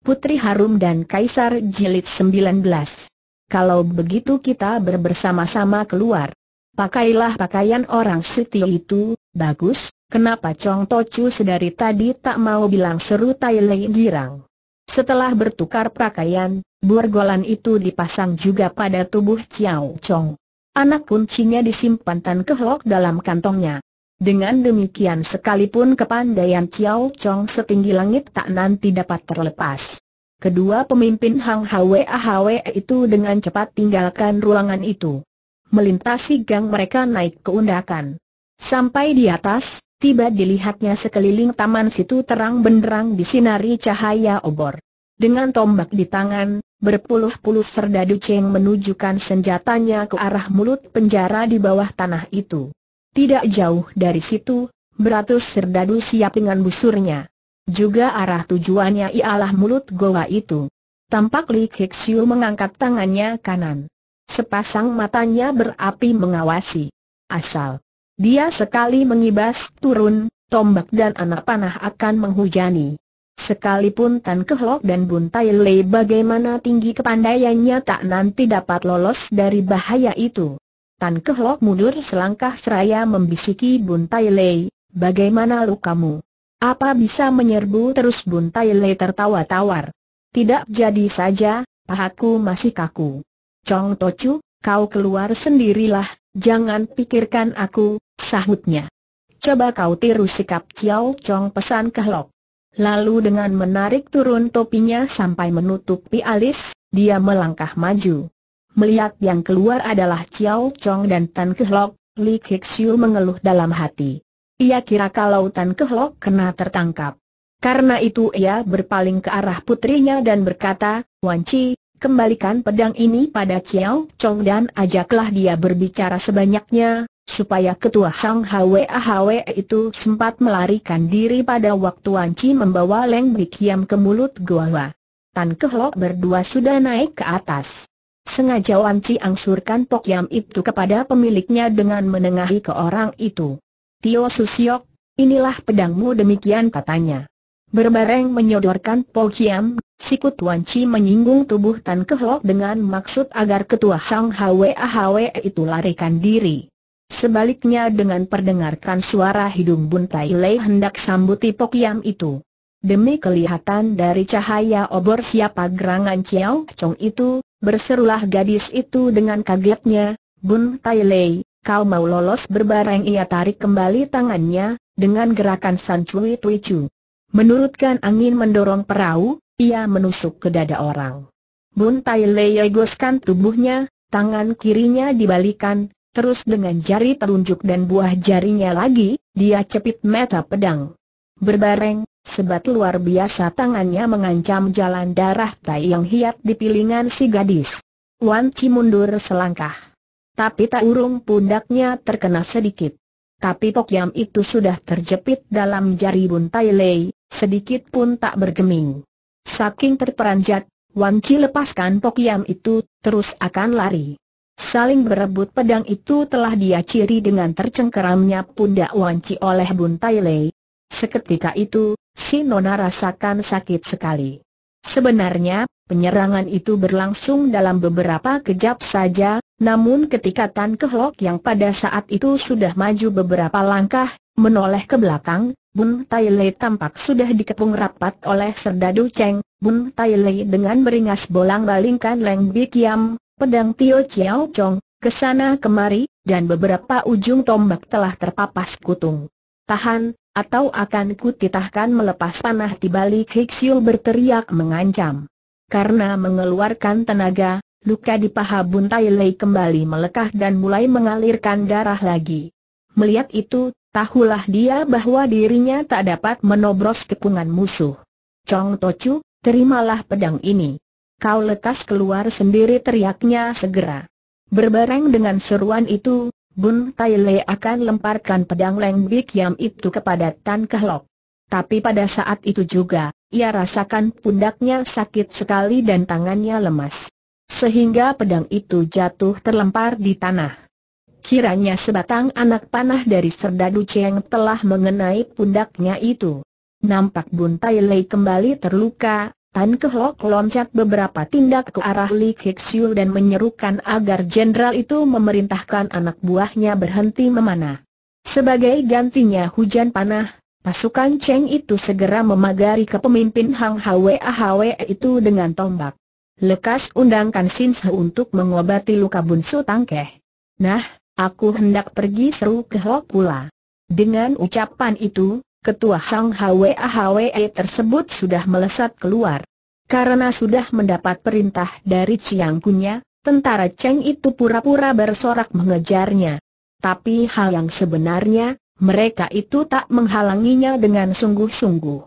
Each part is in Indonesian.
Putri Harum dan Kaisar Jilid 19. Kalau begitu kita berbersama-sama keluar. Pakailah pakaian orang sitio itu, bagus, kenapa Chong Tochu sedari tadi tak mau bilang seru Tai Lei girang. Setelah bertukar pakaian, burgolan itu dipasang juga pada tubuh Chiao Chong. Anak kuncinya disimpan disimpankan kehlok dalam kantongnya. Dengan demikian sekalipun kepandaian Chiao Chong setinggi langit tak nanti dapat terlepas. Kedua pemimpin Hang Hwe Hwe itu dengan cepat tinggalkan ruangan itu. Melintasi gang mereka naik ke undakan. Sampai di atas, tiba dilihatnya sekeliling taman situ terang benderang disinari cahaya obor. Dengan tombak di tangan, berpuluh-puluh serdadu Cheng menunjukkan senjatanya ke arah mulut penjara di bawah tanah itu. Tidak jauh dari situ, beratus serdadu siap dengan busurnya. Juga arah tujuannya ialah mulut goa itu. Tampak Li Hexiu mengangkat tangannya kanan. Sepasang matanya berapi mengawasi. Asal dia sekali mengibas turun, tombak dan anak panah akan menghujani. Sekalipun Tan Kehlok dan Bun Tai Le bagaimana tinggi kepandaiannya tak nanti dapat lolos dari bahaya itu. Tan Kehlok mundur selangkah seraya membisiki Bun Tai Lei, bagaimana lukamu? Apa bisa menyerbu terus Bun Tai Lei tertawa tawar? Tidak jadi saja, pahaku masih kaku. Chong Tochu, kau keluar sendirilah, jangan pikirkan aku, sahutnya. Coba kau tiru sikap Chiao Chong pesan Kehlok. Lalu dengan menarik turun topinya sampai menutupi alis, dia melangkah maju. Melihat yang keluar adalah Chiao Chong dan Tan Kehlok, Li Kixiu mengeluh dalam hati. Ia kira kalau Tan Kehlok kena tertangkap. Karena itu ia berpaling ke arah putrinya dan berkata, Wan Chi, kembalikan pedang ini pada Chiao Chong dan ajaklah dia berbicara sebanyaknya, supaya ketua Hang Hwe Hwe itu sempat melarikan diri pada waktu Wan Chi membawa Leng Bikiam ke mulut goa. Tan Kehlok berdua sudah naik ke atas. Sengaja Wan Chi angsurkan Pok Yam itu kepada pemiliknya dengan menengahi ke orang itu. Tio Susiok, inilah pedangmu demikian katanya. Berbareng menyodorkan Pok Yam, sikut Wan Chi menyinggung tubuh Tan Ke Kehok dengan maksud agar ketua Hang Hwe ah Hwe itu larikan diri. Sebaliknya dengan perdengarkan suara hidung Bun Tai Lei hendak sambuti Pok Yam itu. Demi kelihatan dari cahaya obor siapa gerangan Chiao Chong itu, Berserulah gadis itu dengan kagetnya, Bun Tai Lei, kau mau lolos berbareng ia tarik kembali tangannya, dengan gerakan San Cui Tui Chu. Menurutkan angin mendorong perahu, ia menusuk ke dada orang. Bun Tai Lei egoskan tubuhnya, tangan kirinya dibalikan, terus dengan jari telunjuk dan buah jarinya lagi, dia cepit meta pedang. Berbareng, Sebat luar biasa tangannya mengancam jalan darah tai yang hiat di pilingan si gadis. Wan Chi mundur selangkah. Tapi tak urung pundaknya terkena sedikit. Tapi pokyam itu sudah terjepit dalam jari tai lei, sedikit pun tak bergeming. Saking terperanjat, Wan Chi lepaskan pokyam itu, terus akan lari. Saling berebut pedang itu telah dia ciri dengan tercengkeramnya pundak Wan Chi oleh Tai Lei. Seketika itu, si Nona rasakan sakit sekali. Sebenarnya, penyerangan itu berlangsung dalam beberapa kejap saja, namun ketika Tan Kehlok yang pada saat itu sudah maju beberapa langkah, menoleh ke belakang, Bun Tai Lei tampak sudah dikepung rapat oleh Serdadu Cheng, Bun Tai Lei dengan beringas bolang balingkan Leng Bi pedang Tio Chiao Chong, kesana kemari, dan beberapa ujung tombak telah terpapas kutung. Tahan, atau akan kutitahkan melepas panah di balik Hiksyul berteriak mengancam. Karena mengeluarkan tenaga, luka di paha Tai Lei kembali melekah dan mulai mengalirkan darah lagi. Melihat itu, tahulah dia bahwa dirinya tak dapat menobros kepungan musuh. Chong Tochu, terimalah pedang ini. Kau lekas keluar sendiri teriaknya segera. Berbareng dengan seruan itu, Bun Tai Le akan lemparkan pedang Leng Bik Yam itu kepada Tan Kehlok. Tapi pada saat itu juga, ia rasakan pundaknya sakit sekali dan tangannya lemas. Sehingga pedang itu jatuh terlempar di tanah. Kiranya sebatang anak panah dari Serdadu Cheng telah mengenai pundaknya itu. Nampak Bun Tai Lei kembali terluka, Tan Kehok loncat beberapa tindak ke arah Li Hixiu dan menyerukan agar jenderal itu memerintahkan anak buahnya berhenti memanah. Sebagai gantinya hujan panah, pasukan Cheng itu segera memagari kepemimpin Hang Hwe Ahwe itu dengan tombak. Lekas undangkan Sin Se untuk mengobati luka bunsu tangkeh. Nah, aku hendak pergi seru Kehlok pula. Dengan ucapan itu, ketua Hang Hwe Ahwe tersebut sudah melesat keluar. Karena sudah mendapat perintah dari Chiang tentara Cheng itu pura-pura bersorak mengejarnya. Tapi hal yang sebenarnya, mereka itu tak menghalanginya dengan sungguh-sungguh.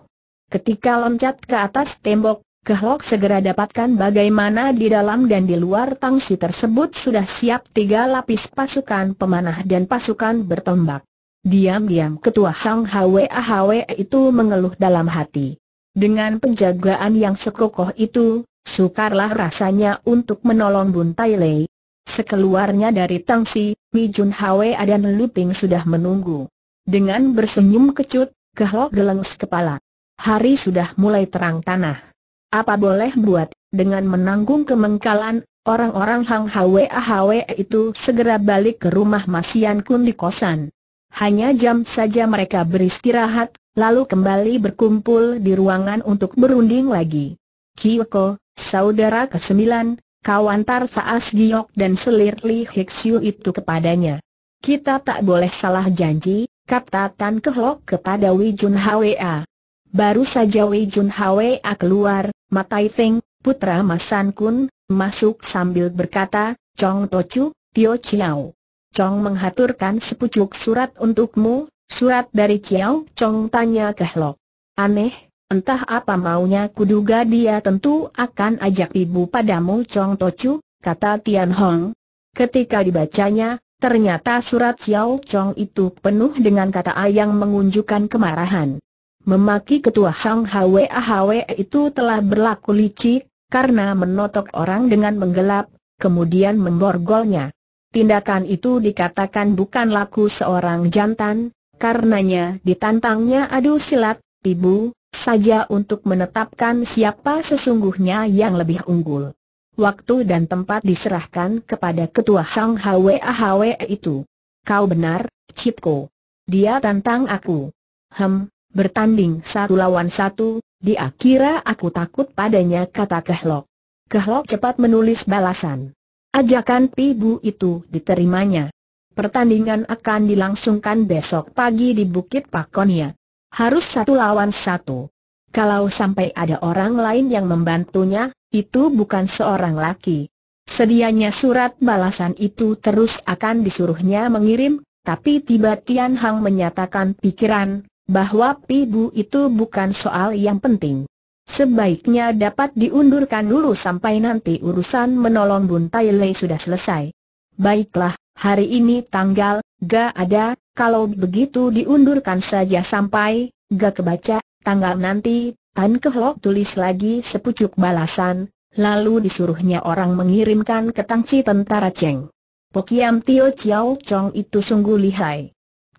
Ketika loncat ke atas tembok, Kehlok segera dapatkan bagaimana di dalam dan di luar tangsi tersebut sudah siap tiga lapis pasukan pemanah dan pasukan bertombak. Diam-diam ketua Hang Hwe Hwe itu mengeluh dalam hati. Dengan penjagaan yang sekokoh itu, sukarlah rasanya untuk menolong Bun Tai Lei. Sekeluarnya dari Tangsi, Mi Jun Hwe dan Luping sudah menunggu. Dengan bersenyum kecut, Kehlok gelengs kepala. Hari sudah mulai terang tanah. Apa boleh buat, dengan menanggung kemengkalan, orang-orang Hang Hwe Hwe itu segera balik ke rumah Masian Kun di kosan hanya jam saja mereka beristirahat, lalu kembali berkumpul di ruangan untuk berunding lagi. Kiyoko, saudara ke-9, kawan Tarfa Asgiok dan selir Li Hiksyu itu kepadanya. Kita tak boleh salah janji, kata Tan Kehlok kepada Wei Jun Hwa. Baru saja Wei Jun Hwa keluar, Matai Teng, putra Masan Kun, masuk sambil berkata, Chong Tochu, Tio Chiao. Chong menghaturkan sepucuk surat untukmu, surat dari Chiao Chong tanya ke Kehlok. Aneh, entah apa maunya kuduga dia tentu akan ajak ibu padamu Chong Tochu, kata Tian Hong. Ketika dibacanya, ternyata surat Chiao Chong itu penuh dengan kata ayang mengunjukkan kemarahan. Memaki ketua Hang Hwe Hwe itu telah berlaku licik, karena menotok orang dengan menggelap, kemudian memborgolnya. Tindakan itu dikatakan bukan laku seorang jantan, karenanya ditantangnya adu silat, ibu, saja untuk menetapkan siapa sesungguhnya yang lebih unggul. Waktu dan tempat diserahkan kepada ketua Hang Hwe Ahwe itu. Kau benar, Cipko. Dia tantang aku. Hem, bertanding satu lawan satu, dia kira aku takut padanya kata Kehlok. Kehlok cepat menulis balasan. Ajakan Pibu itu diterimanya. Pertandingan akan dilangsungkan besok pagi di Bukit Pakonia. Harus satu lawan satu. Kalau sampai ada orang lain yang membantunya, itu bukan seorang laki. Sedianya surat balasan itu terus akan disuruhnya mengirim, tapi tiba Tian Hang menyatakan pikiran, bahwa Pibu itu bukan soal yang penting. Sebaiknya dapat diundurkan dulu sampai nanti urusan menolong Bun Tai Lei sudah selesai. Baiklah, hari ini tanggal, gak ada, kalau begitu diundurkan saja sampai, gak kebaca, tanggal nanti, Tan Kehlok tulis lagi sepucuk balasan, lalu disuruhnya orang mengirimkan ke tangci tentara Cheng. Pokiam Tio Chiao Chong itu sungguh lihai.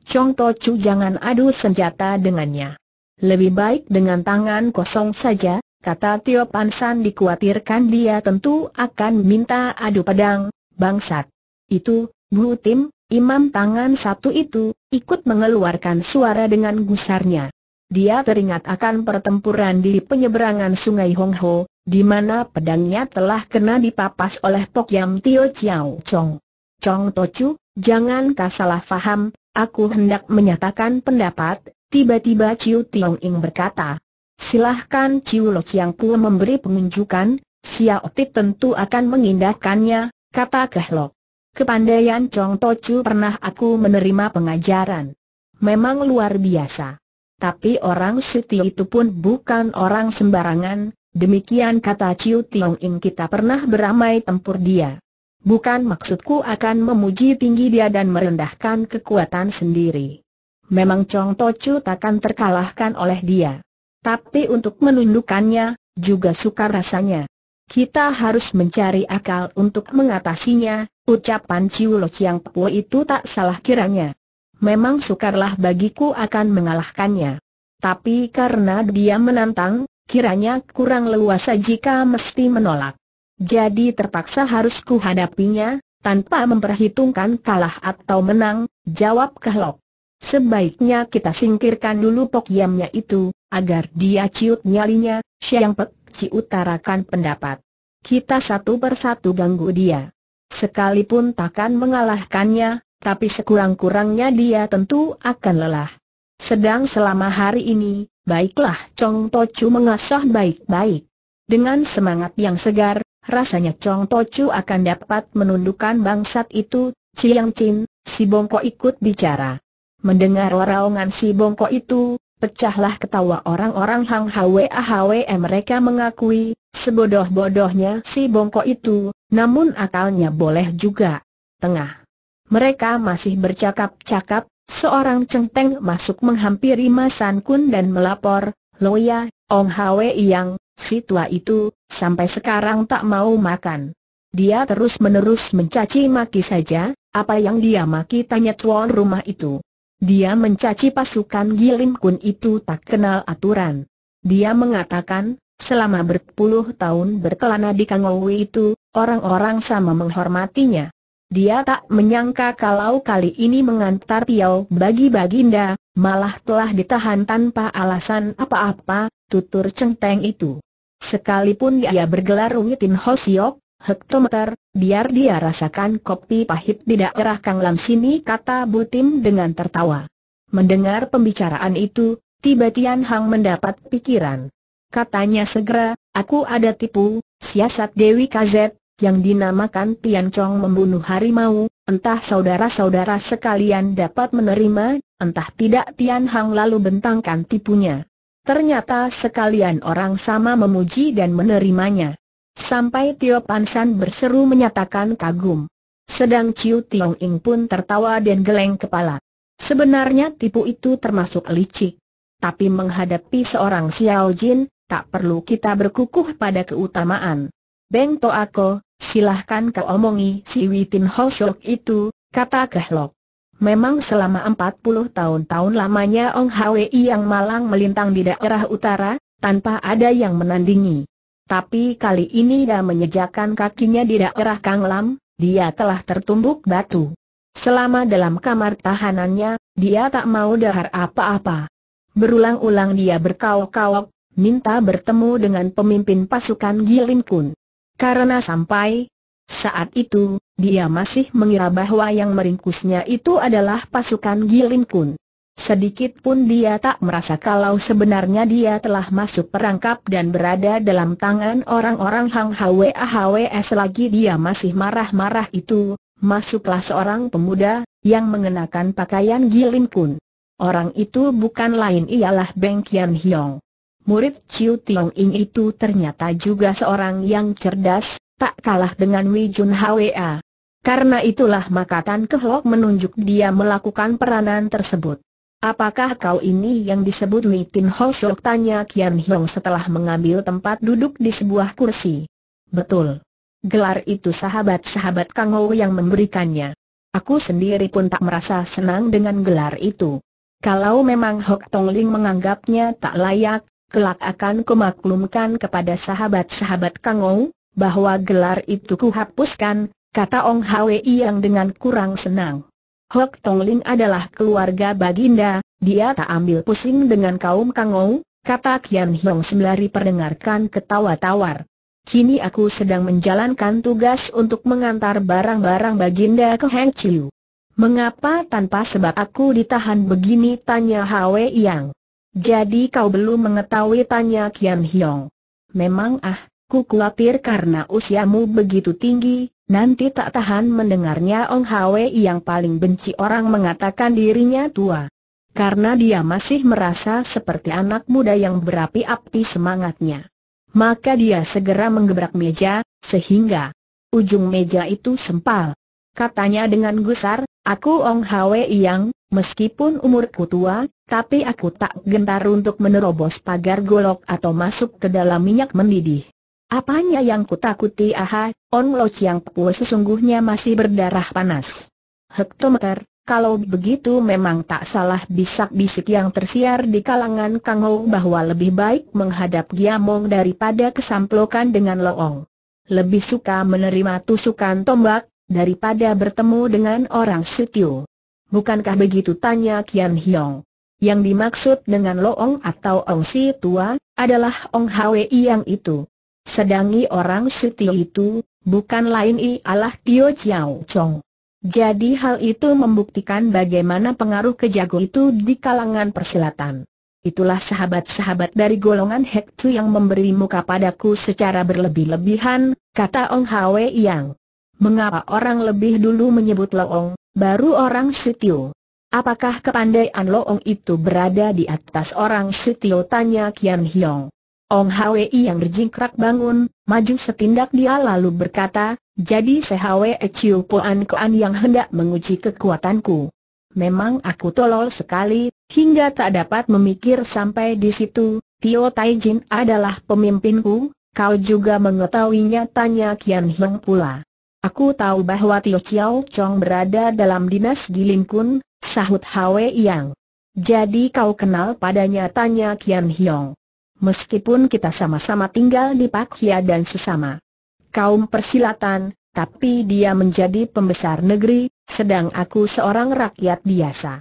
Chong To Chu jangan adu senjata dengannya. Lebih baik dengan tangan kosong saja, kata Tio Pansan dikhawatirkan dia tentu akan minta adu pedang, bangsat. Itu, Bu Tim, imam tangan satu itu, ikut mengeluarkan suara dengan gusarnya. Dia teringat akan pertempuran di penyeberangan sungai Hong Ho, di mana pedangnya telah kena dipapas oleh Pok Yam Tio Chiao Chong. Chong Tochu, jangan kau salah faham, aku hendak menyatakan pendapat, Tiba-tiba Ciu Tiong Ing berkata, silahkan Ciu Lo Chiang Pu memberi pengunjukan, Xiao Ti tentu akan mengindahkannya, kata Kehlok. Kepandaian Chong Tochu pernah aku menerima pengajaran. Memang luar biasa. Tapi orang Siti itu pun bukan orang sembarangan, demikian kata Ciu Tiong Ing kita pernah beramai tempur dia. Bukan maksudku akan memuji tinggi dia dan merendahkan kekuatan sendiri memang Chong Tocu takkan terkalahkan oleh dia. Tapi untuk menundukkannya, juga sukar rasanya. Kita harus mencari akal untuk mengatasinya, ucapan Chiu Lo Chiang Pue itu tak salah kiranya. Memang sukarlah bagiku akan mengalahkannya. Tapi karena dia menantang, kiranya kurang leluasa jika mesti menolak. Jadi terpaksa harus kuhadapinya, tanpa memperhitungkan kalah atau menang, jawab Kehlok. Sebaiknya kita singkirkan dulu Pok Yamnya itu, agar dia ciut nyalinya, Siang Pek Ci utarakan pendapat. Kita satu persatu ganggu dia. Sekalipun takkan mengalahkannya, tapi sekurang-kurangnya dia tentu akan lelah. Sedang selama hari ini, baiklah Chong Tochu mengasah baik-baik. Dengan semangat yang segar, rasanya Chong Tochu akan dapat menundukkan bangsat itu, Chiang Chin, si bongkok ikut bicara. Mendengar raungan si bongkok itu, pecahlah ketawa orang-orang Hang Hwe Ahwe e mereka mengakui, sebodoh-bodohnya si bongkok itu, namun akalnya boleh juga. Tengah. Mereka masih bercakap-cakap, seorang centeng masuk menghampiri Masan Kun dan melapor, Loya, Ong Hwe yang, si tua itu, sampai sekarang tak mau makan. Dia terus-menerus mencaci maki saja, apa yang dia maki tanya tuan rumah itu. Dia mencaci pasukan Gilim Kun itu tak kenal aturan. Dia mengatakan, selama berpuluh tahun berkelana di Kangowi itu, orang-orang sama menghormatinya. Dia tak menyangka kalau kali ini mengantar Tiao bagi Baginda, malah telah ditahan tanpa alasan apa-apa, tutur centeng itu. Sekalipun dia bergelar Wittin Hosiok, hektometer, biar dia rasakan kopi pahit di daerah Kang Lam sini kata Butim dengan tertawa. Mendengar pembicaraan itu, tiba Tian Hang mendapat pikiran. Katanya segera, aku ada tipu, siasat Dewi Kazet, yang dinamakan Tian Chong membunuh harimau, entah saudara-saudara sekalian dapat menerima, entah tidak Tian Hang lalu bentangkan tipunya. Ternyata sekalian orang sama memuji dan menerimanya. Sampai Tio Pansan berseru menyatakan kagum. Sedang Ciu Tiong Ing pun tertawa dan geleng kepala. Sebenarnya tipu itu termasuk licik. Tapi menghadapi seorang Xiao Jin, tak perlu kita berkukuh pada keutamaan. Beng Toako, silahkan kau omongi si Witin Hoshok itu, kata Kehlok. Memang selama 40 tahun-tahun lamanya Ong Hwi yang malang melintang di daerah utara, tanpa ada yang menandingi. Tapi kali ini dia menyejakan kakinya di daerah Kang Lam, dia telah tertumbuk batu. Selama dalam kamar tahanannya, dia tak mau dahar apa-apa. Berulang-ulang dia berkaok-kaok, minta bertemu dengan pemimpin pasukan Gilin Kun. Karena sampai saat itu, dia masih mengira bahwa yang meringkusnya itu adalah pasukan Gilin Kun. Sedikit pun dia tak merasa kalau sebenarnya dia telah masuk perangkap dan berada dalam tangan orang-orang Hang Hwe S lagi dia masih marah-marah itu, masuklah seorang pemuda, yang mengenakan pakaian Gilin Kun. Orang itu bukan lain ialah Beng Kian Hiong. Murid Chiu Tiong Ing itu ternyata juga seorang yang cerdas, tak kalah dengan Wei Jun Hwa. Karena itulah makatan kehlok menunjuk dia melakukan peranan tersebut. Apakah kau ini yang disebut Li Tin Ho Sok? Tanya Kian Hiong setelah mengambil tempat duduk di sebuah kursi. Betul. Gelar itu sahabat-sahabat Kang Ou yang memberikannya. Aku sendiri pun tak merasa senang dengan gelar itu. Kalau memang Hok Tong Ling menganggapnya tak layak, kelak akan kumaklumkan kepada sahabat-sahabat Kang Ou, bahwa gelar itu kuhapuskan, kata Ong Hwi yang dengan kurang senang. Hok Tongling adalah keluarga baginda, dia tak ambil pusing dengan kaum Kangou, kata Kian Hiong sembari perdengarkan ketawa tawar. Kini aku sedang menjalankan tugas untuk mengantar barang-barang baginda ke Heng Chiu. Mengapa tanpa sebab aku ditahan begini tanya Hwe Yang. Jadi kau belum mengetahui tanya Kian Hiong. Memang ah, ku khawatir karena usiamu begitu tinggi, Nanti tak tahan mendengarnya Ong Hwe yang paling benci orang mengatakan dirinya tua. Karena dia masih merasa seperti anak muda yang berapi-api semangatnya. Maka dia segera menggebrak meja, sehingga ujung meja itu sempal. Katanya dengan gusar, aku Ong Hwe yang, meskipun umurku tua, tapi aku tak gentar untuk menerobos pagar golok atau masuk ke dalam minyak mendidih. Apanya yang kutakuti aha, On Lo Chiang Pue sesungguhnya masih berdarah panas. Hektometer, kalau begitu memang tak salah bisak-bisik yang tersiar di kalangan Kang Ho bahwa lebih baik menghadap Giamong daripada kesamplokan dengan Loong. Lebih suka menerima tusukan tombak, daripada bertemu dengan orang Sityo. Bukankah begitu tanya Kian Hiong? Yang dimaksud dengan Loong atau Ong Si Tua, adalah Ong Hwi yang itu. Sedangi orang Sityo itu, bukan lain ialah Tio Chiao Chong. Jadi hal itu membuktikan bagaimana pengaruh kejago itu di kalangan persilatan. Itulah sahabat-sahabat dari golongan Hek yang memberi muka padaku secara berlebih-lebihan, kata Ong Hwe Yang. Mengapa orang lebih dulu menyebut Loong, baru orang Sitio? Apakah kepandaian Loong itu berada di atas orang Sitio? Tanya Kian Hiong. Ong Hwe yang berjingkrak bangun, maju setindak dia lalu berkata, jadi Sehwe Chiu Puan Kuan yang hendak menguji kekuatanku. Memang aku tolol sekali, hingga tak dapat memikir sampai di situ, Tio Taijin adalah pemimpinku, kau juga mengetahuinya tanya Kian Heng pula. Aku tahu bahwa Tio Chiao Chong berada dalam dinas di Kun," sahut Hwe Yang. Jadi kau kenal padanya tanya Kian Hiong meskipun kita sama-sama tinggal di Hia dan sesama kaum persilatan, tapi dia menjadi pembesar negeri, sedang aku seorang rakyat biasa.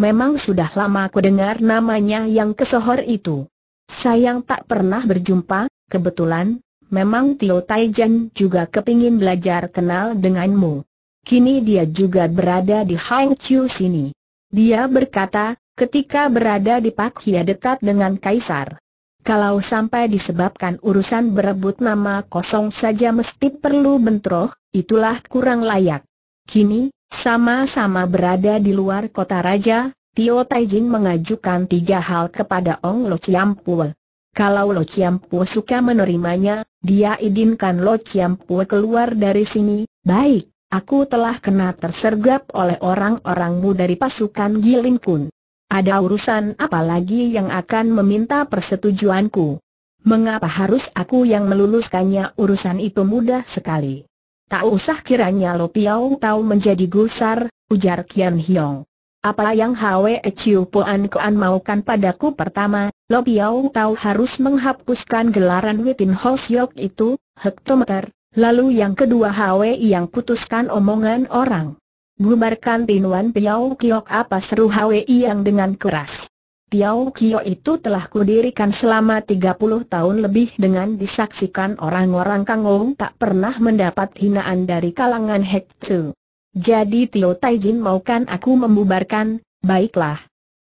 Memang sudah lama aku dengar namanya yang kesohor itu. Sayang tak pernah berjumpa, kebetulan, memang Tio Taijan juga kepingin belajar kenal denganmu. Kini dia juga berada di Hang Chiu sini. Dia berkata, ketika berada di Hia dekat dengan Kaisar. Kalau sampai disebabkan urusan berebut nama kosong saja mesti perlu bentroh, itulah kurang layak. Kini, sama-sama berada di luar kota raja, Tio Taijin mengajukan tiga hal kepada Ong Lo Chiampua. Kalau Lo Chiampua suka menerimanya, dia izinkan Lo Chiampua keluar dari sini, baik. Aku telah kena tersergap oleh orang-orangmu dari pasukan Gilin Kun. Ada urusan apa lagi yang akan meminta persetujuanku? Mengapa harus aku yang meluluskannya urusan itu mudah sekali? Tak usah kiranya Lo Piao tahu menjadi gusar, ujar Kian Hiong. Apa yang Hwe Chiu Puan Koan maukan padaku pertama, Lo Piao tahu harus menghapuskan gelaran Witin Ho Siok itu, hektometer, lalu yang kedua Hwe yang putuskan omongan orang. Bubarkan tinuan Tiau Kiok apa seru Hwi yang dengan keras. Tiau kio itu telah kudirikan selama 30 tahun lebih dengan disaksikan orang-orang Kangong tak pernah mendapat hinaan dari kalangan Hek Tzu. Jadi Tio Taijin maukan aku membubarkan, baiklah.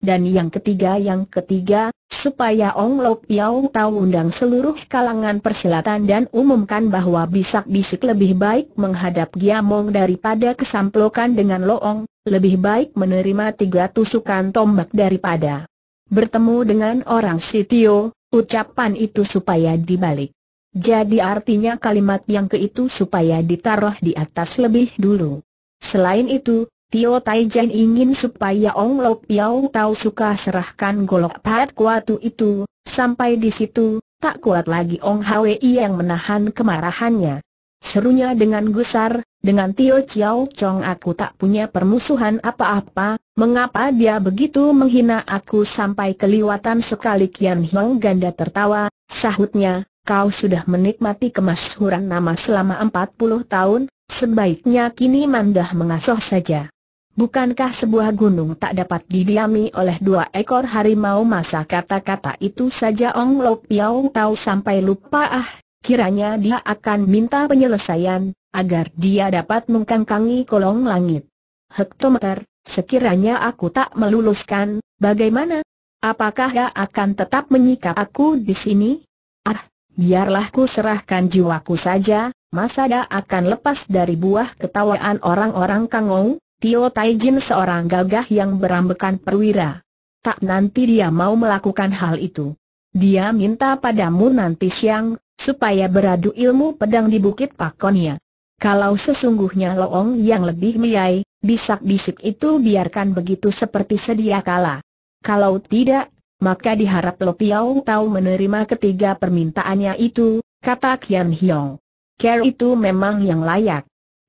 Dan yang ketiga yang ketiga, supaya Ong Lok Piao tahu undang seluruh kalangan persilatan dan umumkan bahwa bisak bisik lebih baik menghadap Giamong daripada kesamplokan dengan Loong, lebih baik menerima tiga tusukan tombak daripada bertemu dengan orang Sitio, ucapan itu supaya dibalik. Jadi artinya kalimat yang ke itu supaya ditaruh di atas lebih dulu. Selain itu, Tio Taijen ingin supaya Ong Lok Piao tahu suka serahkan golok pad kuatu itu, sampai di situ, tak kuat lagi Ong Hwi yang menahan kemarahannya. Serunya dengan gusar, dengan Tio Chiao Chong aku tak punya permusuhan apa-apa, mengapa dia begitu menghina aku sampai keliwatan sekali Kian Hong ganda tertawa, sahutnya, kau sudah menikmati kemasyhuran nama selama 40 tahun, sebaiknya kini mandah mengasoh saja. Bukankah sebuah gunung tak dapat didiami oleh dua ekor harimau masa kata-kata itu saja Ong lok Piao tahu sampai lupa ah, kiranya dia akan minta penyelesaian, agar dia dapat mengkangkangi kolong langit. Hektometer, sekiranya aku tak meluluskan, bagaimana? Apakah dia akan tetap menyikap aku di sini? Ah, biarlah ku serahkan jiwaku saja, masa dia akan lepas dari buah ketawaan orang-orang kangong? Tio Taijin seorang gagah yang berambekan perwira. Tak nanti dia mau melakukan hal itu. Dia minta padamu nanti siang, supaya beradu ilmu pedang di Bukit Pakonia. Kalau sesungguhnya Loong yang lebih miyai, bisak-bisik itu biarkan begitu seperti sedia kala. Kalau tidak, maka diharap Lo Piao tahu menerima ketiga permintaannya itu, kata Kian Hiong. Care itu memang yang layak.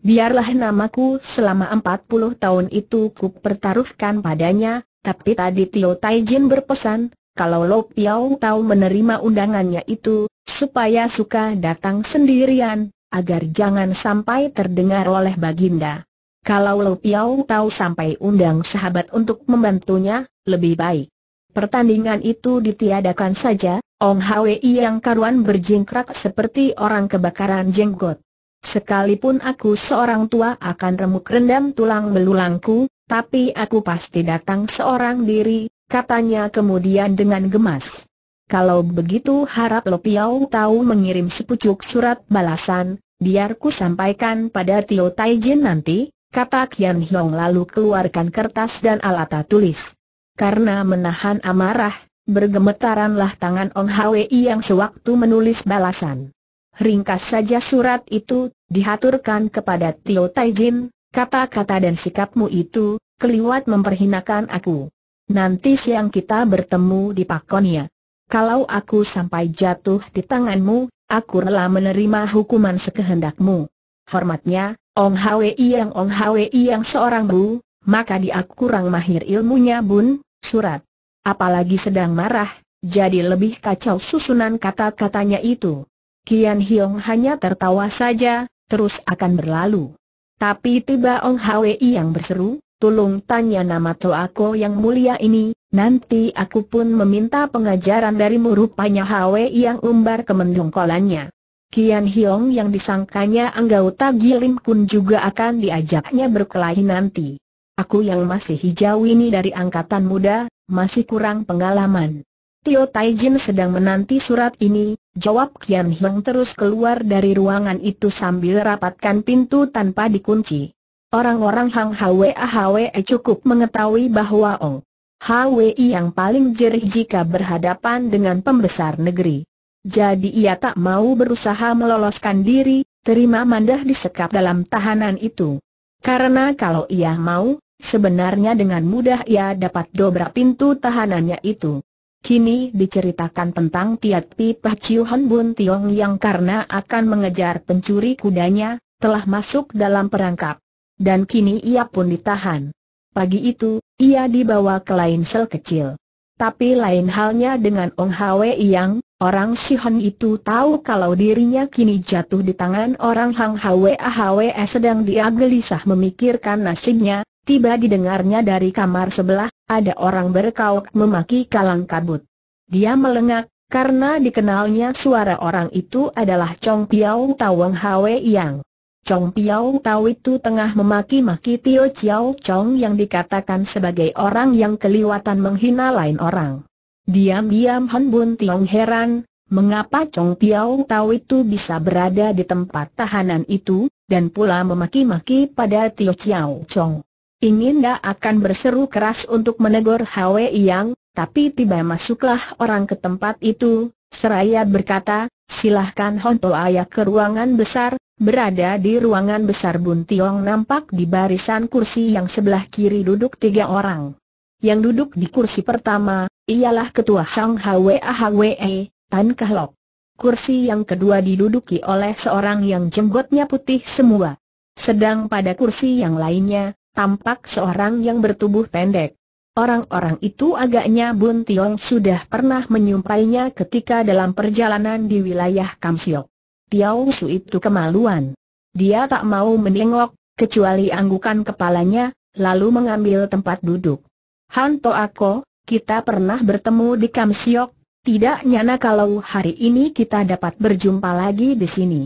Biarlah namaku selama empat puluh tahun itu ku pertaruhkan padanya, tapi tadi Tio Taijin berpesan, kalau Lo Piao tahu menerima undangannya itu, supaya suka datang sendirian, agar jangan sampai terdengar oleh Baginda. Kalau Lo Piao tahu sampai undang sahabat untuk membantunya, lebih baik. Pertandingan itu ditiadakan saja, Ong Hwi yang karuan berjingkrak seperti orang kebakaran jenggot. Sekalipun aku seorang tua akan remuk rendam tulang belulangku, tapi aku pasti datang seorang diri, katanya kemudian dengan gemas. Kalau begitu harap Lo Piao tahu mengirim sepucuk surat balasan, biar ku sampaikan pada Tio Taijin nanti, kata Kian Hiong lalu keluarkan kertas dan alat tulis. Karena menahan amarah, bergemetaranlah tangan Ong Hwi yang sewaktu menulis balasan. Ringkas saja surat itu, dihaturkan kepada Tio Taijin, kata-kata dan sikapmu itu, keliwat memperhinakan aku. Nanti siang kita bertemu di Pakonia. Kalau aku sampai jatuh di tanganmu, aku rela menerima hukuman sekehendakmu. Hormatnya, Ong Hwi yang Ong Hwi yang seorang bu, maka dia kurang mahir ilmunya bun, surat. Apalagi sedang marah, jadi lebih kacau susunan kata-katanya itu. Kian Hiong hanya tertawa saja, terus akan berlalu. Tapi tiba Ong Hwi yang berseru, "Tulung tanya nama Toako yang mulia ini, nanti aku pun meminta pengajaran darimu rupanya Hwi yang umbar kemendungkolannya." Kian Hiong yang disangkanya anggota Gilim Kun juga akan diajaknya berkelahi nanti. Aku yang masih hijau ini dari angkatan muda, masih kurang pengalaman. Tio Taijin sedang menanti surat ini, jawab Kian Heng terus keluar dari ruangan itu sambil rapatkan pintu tanpa dikunci. Orang-orang Hang Hwe Hwe cukup mengetahui bahwa Ong Hwe yang paling jerih jika berhadapan dengan pembesar negeri. Jadi ia tak mau berusaha meloloskan diri, terima mandah disekap dalam tahanan itu. Karena kalau ia mau, sebenarnya dengan mudah ia dapat dobrak pintu tahanannya itu. Kini diceritakan tentang Tiat Pi Chiu Bun Tiong yang karena akan mengejar pencuri kudanya, telah masuk dalam perangkap. Dan kini ia pun ditahan. Pagi itu, ia dibawa ke lain sel kecil. Tapi lain halnya dengan Ong Hwe yang, orang Sihon itu tahu kalau dirinya kini jatuh di tangan orang Hang Hwe Ahwe sedang dia gelisah memikirkan nasibnya, Tiba didengarnya dari kamar sebelah, ada orang berkauk memaki kalang kabut. Dia melengak, karena dikenalnya suara orang itu adalah Chong Piao Tawang Hwe Yang. Chong Piao Tau itu tengah memaki-maki Tio Chiao Chong yang dikatakan sebagai orang yang keliwatan menghina lain orang. Diam-diam Han Bun Tiong heran, mengapa Chong Piao Tau itu bisa berada di tempat tahanan itu, dan pula memaki-maki pada Tio Chiao Chong. Ingin Inginda akan berseru keras untuk menegur Hwe Yang, tapi tiba masuklah orang ke tempat itu, seraya berkata, silahkan Honto Ayah ke ruangan besar, berada di ruangan besar Bun Tiong nampak di barisan kursi yang sebelah kiri duduk tiga orang. Yang duduk di kursi pertama, ialah Ketua Hang Hwe Ahwe, e, Tan Lok. Kursi yang kedua diduduki oleh seorang yang jenggotnya putih semua. Sedang pada kursi yang lainnya, tampak seorang yang bertubuh pendek. Orang-orang itu agaknya Bun Tiong sudah pernah menyumpainya ketika dalam perjalanan di wilayah Kamsiok. Tiao Su itu kemaluan. Dia tak mau menengok, kecuali anggukan kepalanya, lalu mengambil tempat duduk. Han To Ako, kita pernah bertemu di Kamsiok, tidak nyana kalau hari ini kita dapat berjumpa lagi di sini.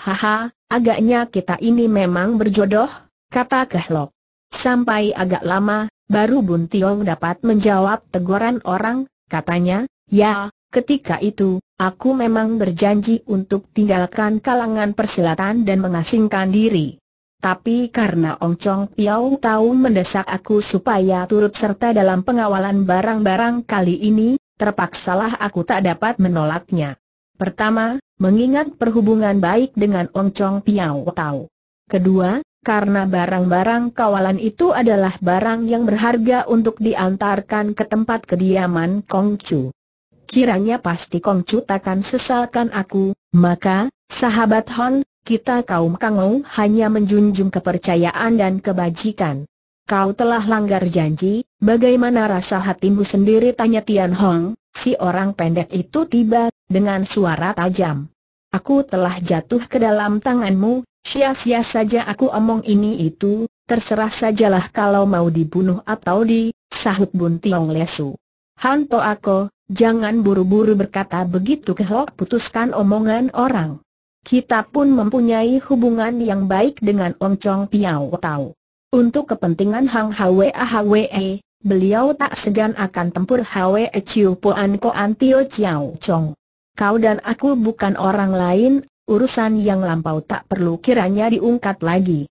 Haha, agaknya kita ini memang berjodoh, kata Kehlok. Sampai agak lama, baru Bun Tiong dapat menjawab teguran orang, katanya, ya, ketika itu, aku memang berjanji untuk tinggalkan kalangan persilatan dan mengasingkan diri. Tapi karena Ong Chong Piao tahu mendesak aku supaya turut serta dalam pengawalan barang-barang kali ini, terpaksalah aku tak dapat menolaknya. Pertama, mengingat perhubungan baik dengan Ong Chong Piao Tau. Kedua, karena barang-barang kawalan itu adalah barang yang berharga untuk diantarkan ke tempat kediaman Kong Chu. Kiranya pasti Kong Chu takkan sesalkan aku, maka, sahabat Hon, kita kaum Kangou hanya menjunjung kepercayaan dan kebajikan. Kau telah langgar janji, bagaimana rasa hatimu sendiri tanya Tian Hong, si orang pendek itu tiba, dengan suara tajam. Aku telah jatuh ke dalam tanganmu, Sia-sia saja aku omong ini itu, terserah sajalah kalau mau dibunuh atau di, sahut Bun Tiong lesu. Hanto aku, jangan buru-buru berkata begitu kehok putuskan omongan orang. Kita pun mempunyai hubungan yang baik dengan Ong Chong Piao Tau. Untuk kepentingan Hang Hwe Hwe, beliau tak segan akan tempur Hwe Chiu Puan Ko Antio Chiao Chong. Kau dan aku bukan orang lain, urusan yang lampau tak perlu kiranya diungkat lagi.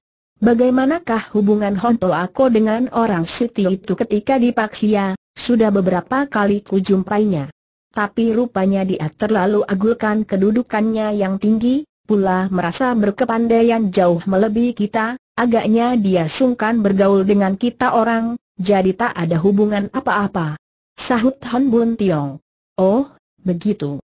Bagaimanakah hubungan Honto Ako dengan orang Siti itu ketika di Paksia, sudah beberapa kali kujumpainya. Tapi rupanya dia terlalu agulkan kedudukannya yang tinggi, pula merasa berkepandaian jauh melebihi kita, agaknya dia sungkan bergaul dengan kita orang, jadi tak ada hubungan apa-apa. Sahut Han Bun Tiong. Oh, begitu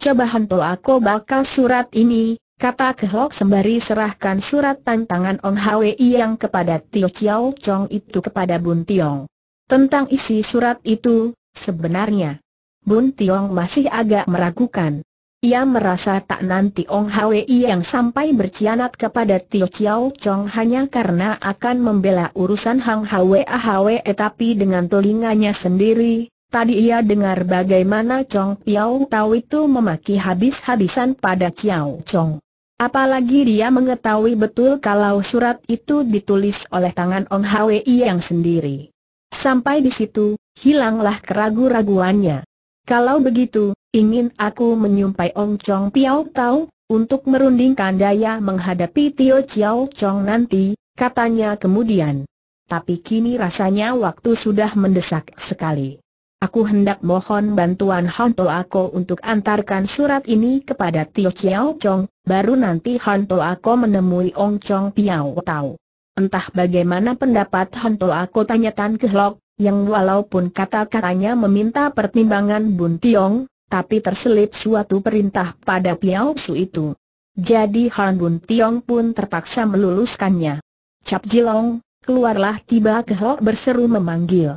coba hantu aku bakal surat ini, kata kehlok sembari serahkan surat tantangan Ong Hwi yang kepada Tio Chiao Chong itu kepada Bun Tiong. Tentang isi surat itu, sebenarnya, Bun Tiong masih agak meragukan. Ia merasa tak nanti Ong Hwi yang sampai berkhianat kepada Tio Chiao Chong hanya karena akan membela urusan Hang Hwi Ahwe tapi dengan telinganya sendiri, Tadi ia dengar bagaimana Chong Piao Tau itu memaki habis-habisan pada Chiao Chong. Apalagi dia mengetahui betul kalau surat itu ditulis oleh tangan Ong Hwi yang sendiri. Sampai di situ, hilanglah keragu-raguannya. Kalau begitu, ingin aku menyumpai Ong Chong Piao Tau, untuk merundingkan daya menghadapi Tio Chiao Chong nanti, katanya kemudian. Tapi kini rasanya waktu sudah mendesak sekali. Aku hendak mohon bantuan Honto Ako untuk antarkan surat ini kepada Tio Chiao Chong, baru nanti Honto Ako menemui Ong Chong Piao Tau. Entah bagaimana pendapat Honto Ako tanya Tan Kehlok, yang walaupun kata-katanya meminta pertimbangan Bun Tiong, tapi terselip suatu perintah pada Piao Su itu. Jadi Han Bun Tiong pun terpaksa meluluskannya. Cap Jilong, keluarlah tiba Kehlok berseru memanggil.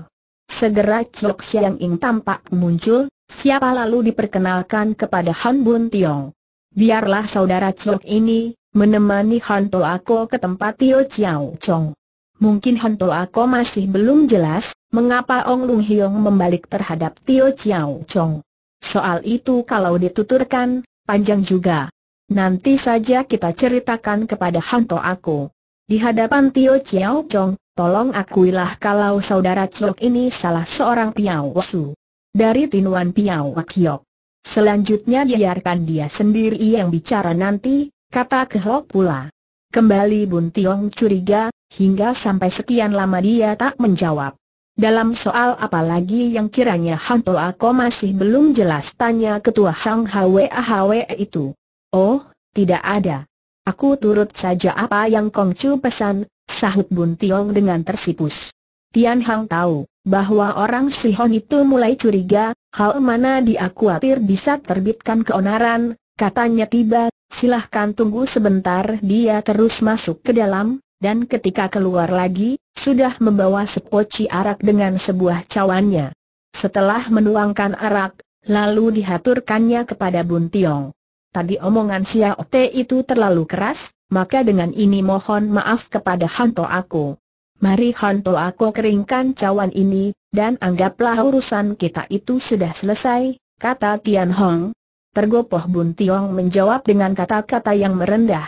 Segera Chok Siang Ing tampak muncul, siapa lalu diperkenalkan kepada Han Bun Tiong. Biarlah saudara Chok ini, menemani Han To Ako ke tempat Tio Chiao Chong. Mungkin Han To Ako masih belum jelas, mengapa Ong Lung Hiong membalik terhadap Tio Chiao Chong. Soal itu kalau dituturkan, panjang juga. Nanti saja kita ceritakan kepada Han To Ako. Di hadapan Tio Chiao Chong, tolong akuilah kalau saudara Chok ini salah seorang piau Su. Dari tinuan piau Kiok. Selanjutnya biarkan dia sendiri yang bicara nanti, kata Kehok pula. Kembali Bun Tiong curiga, hingga sampai sekian lama dia tak menjawab. Dalam soal apalagi yang kiranya Han Toa masih belum jelas tanya ketua Hang Hwe Hwe itu. Oh, tidak ada. Aku turut saja apa yang Kong Chu pesan, Sahut Bun Tiong dengan tersipus. Tian Hang tahu bahwa orang Sihon itu mulai curiga, hal mana dia khawatir bisa terbitkan keonaran, katanya tiba, silahkan tunggu sebentar dia terus masuk ke dalam, dan ketika keluar lagi, sudah membawa sepoci arak dengan sebuah cawannya. Setelah menuangkan arak, lalu dihaturkannya kepada Bun Tiong. Tadi omongan Xiao Te itu terlalu keras, maka dengan ini mohon maaf kepada Hanto aku. Mari Hanto aku keringkan cawan ini, dan anggaplah urusan kita itu sudah selesai, kata Tian Hong. Tergopoh Bun Tiong menjawab dengan kata-kata yang merendah.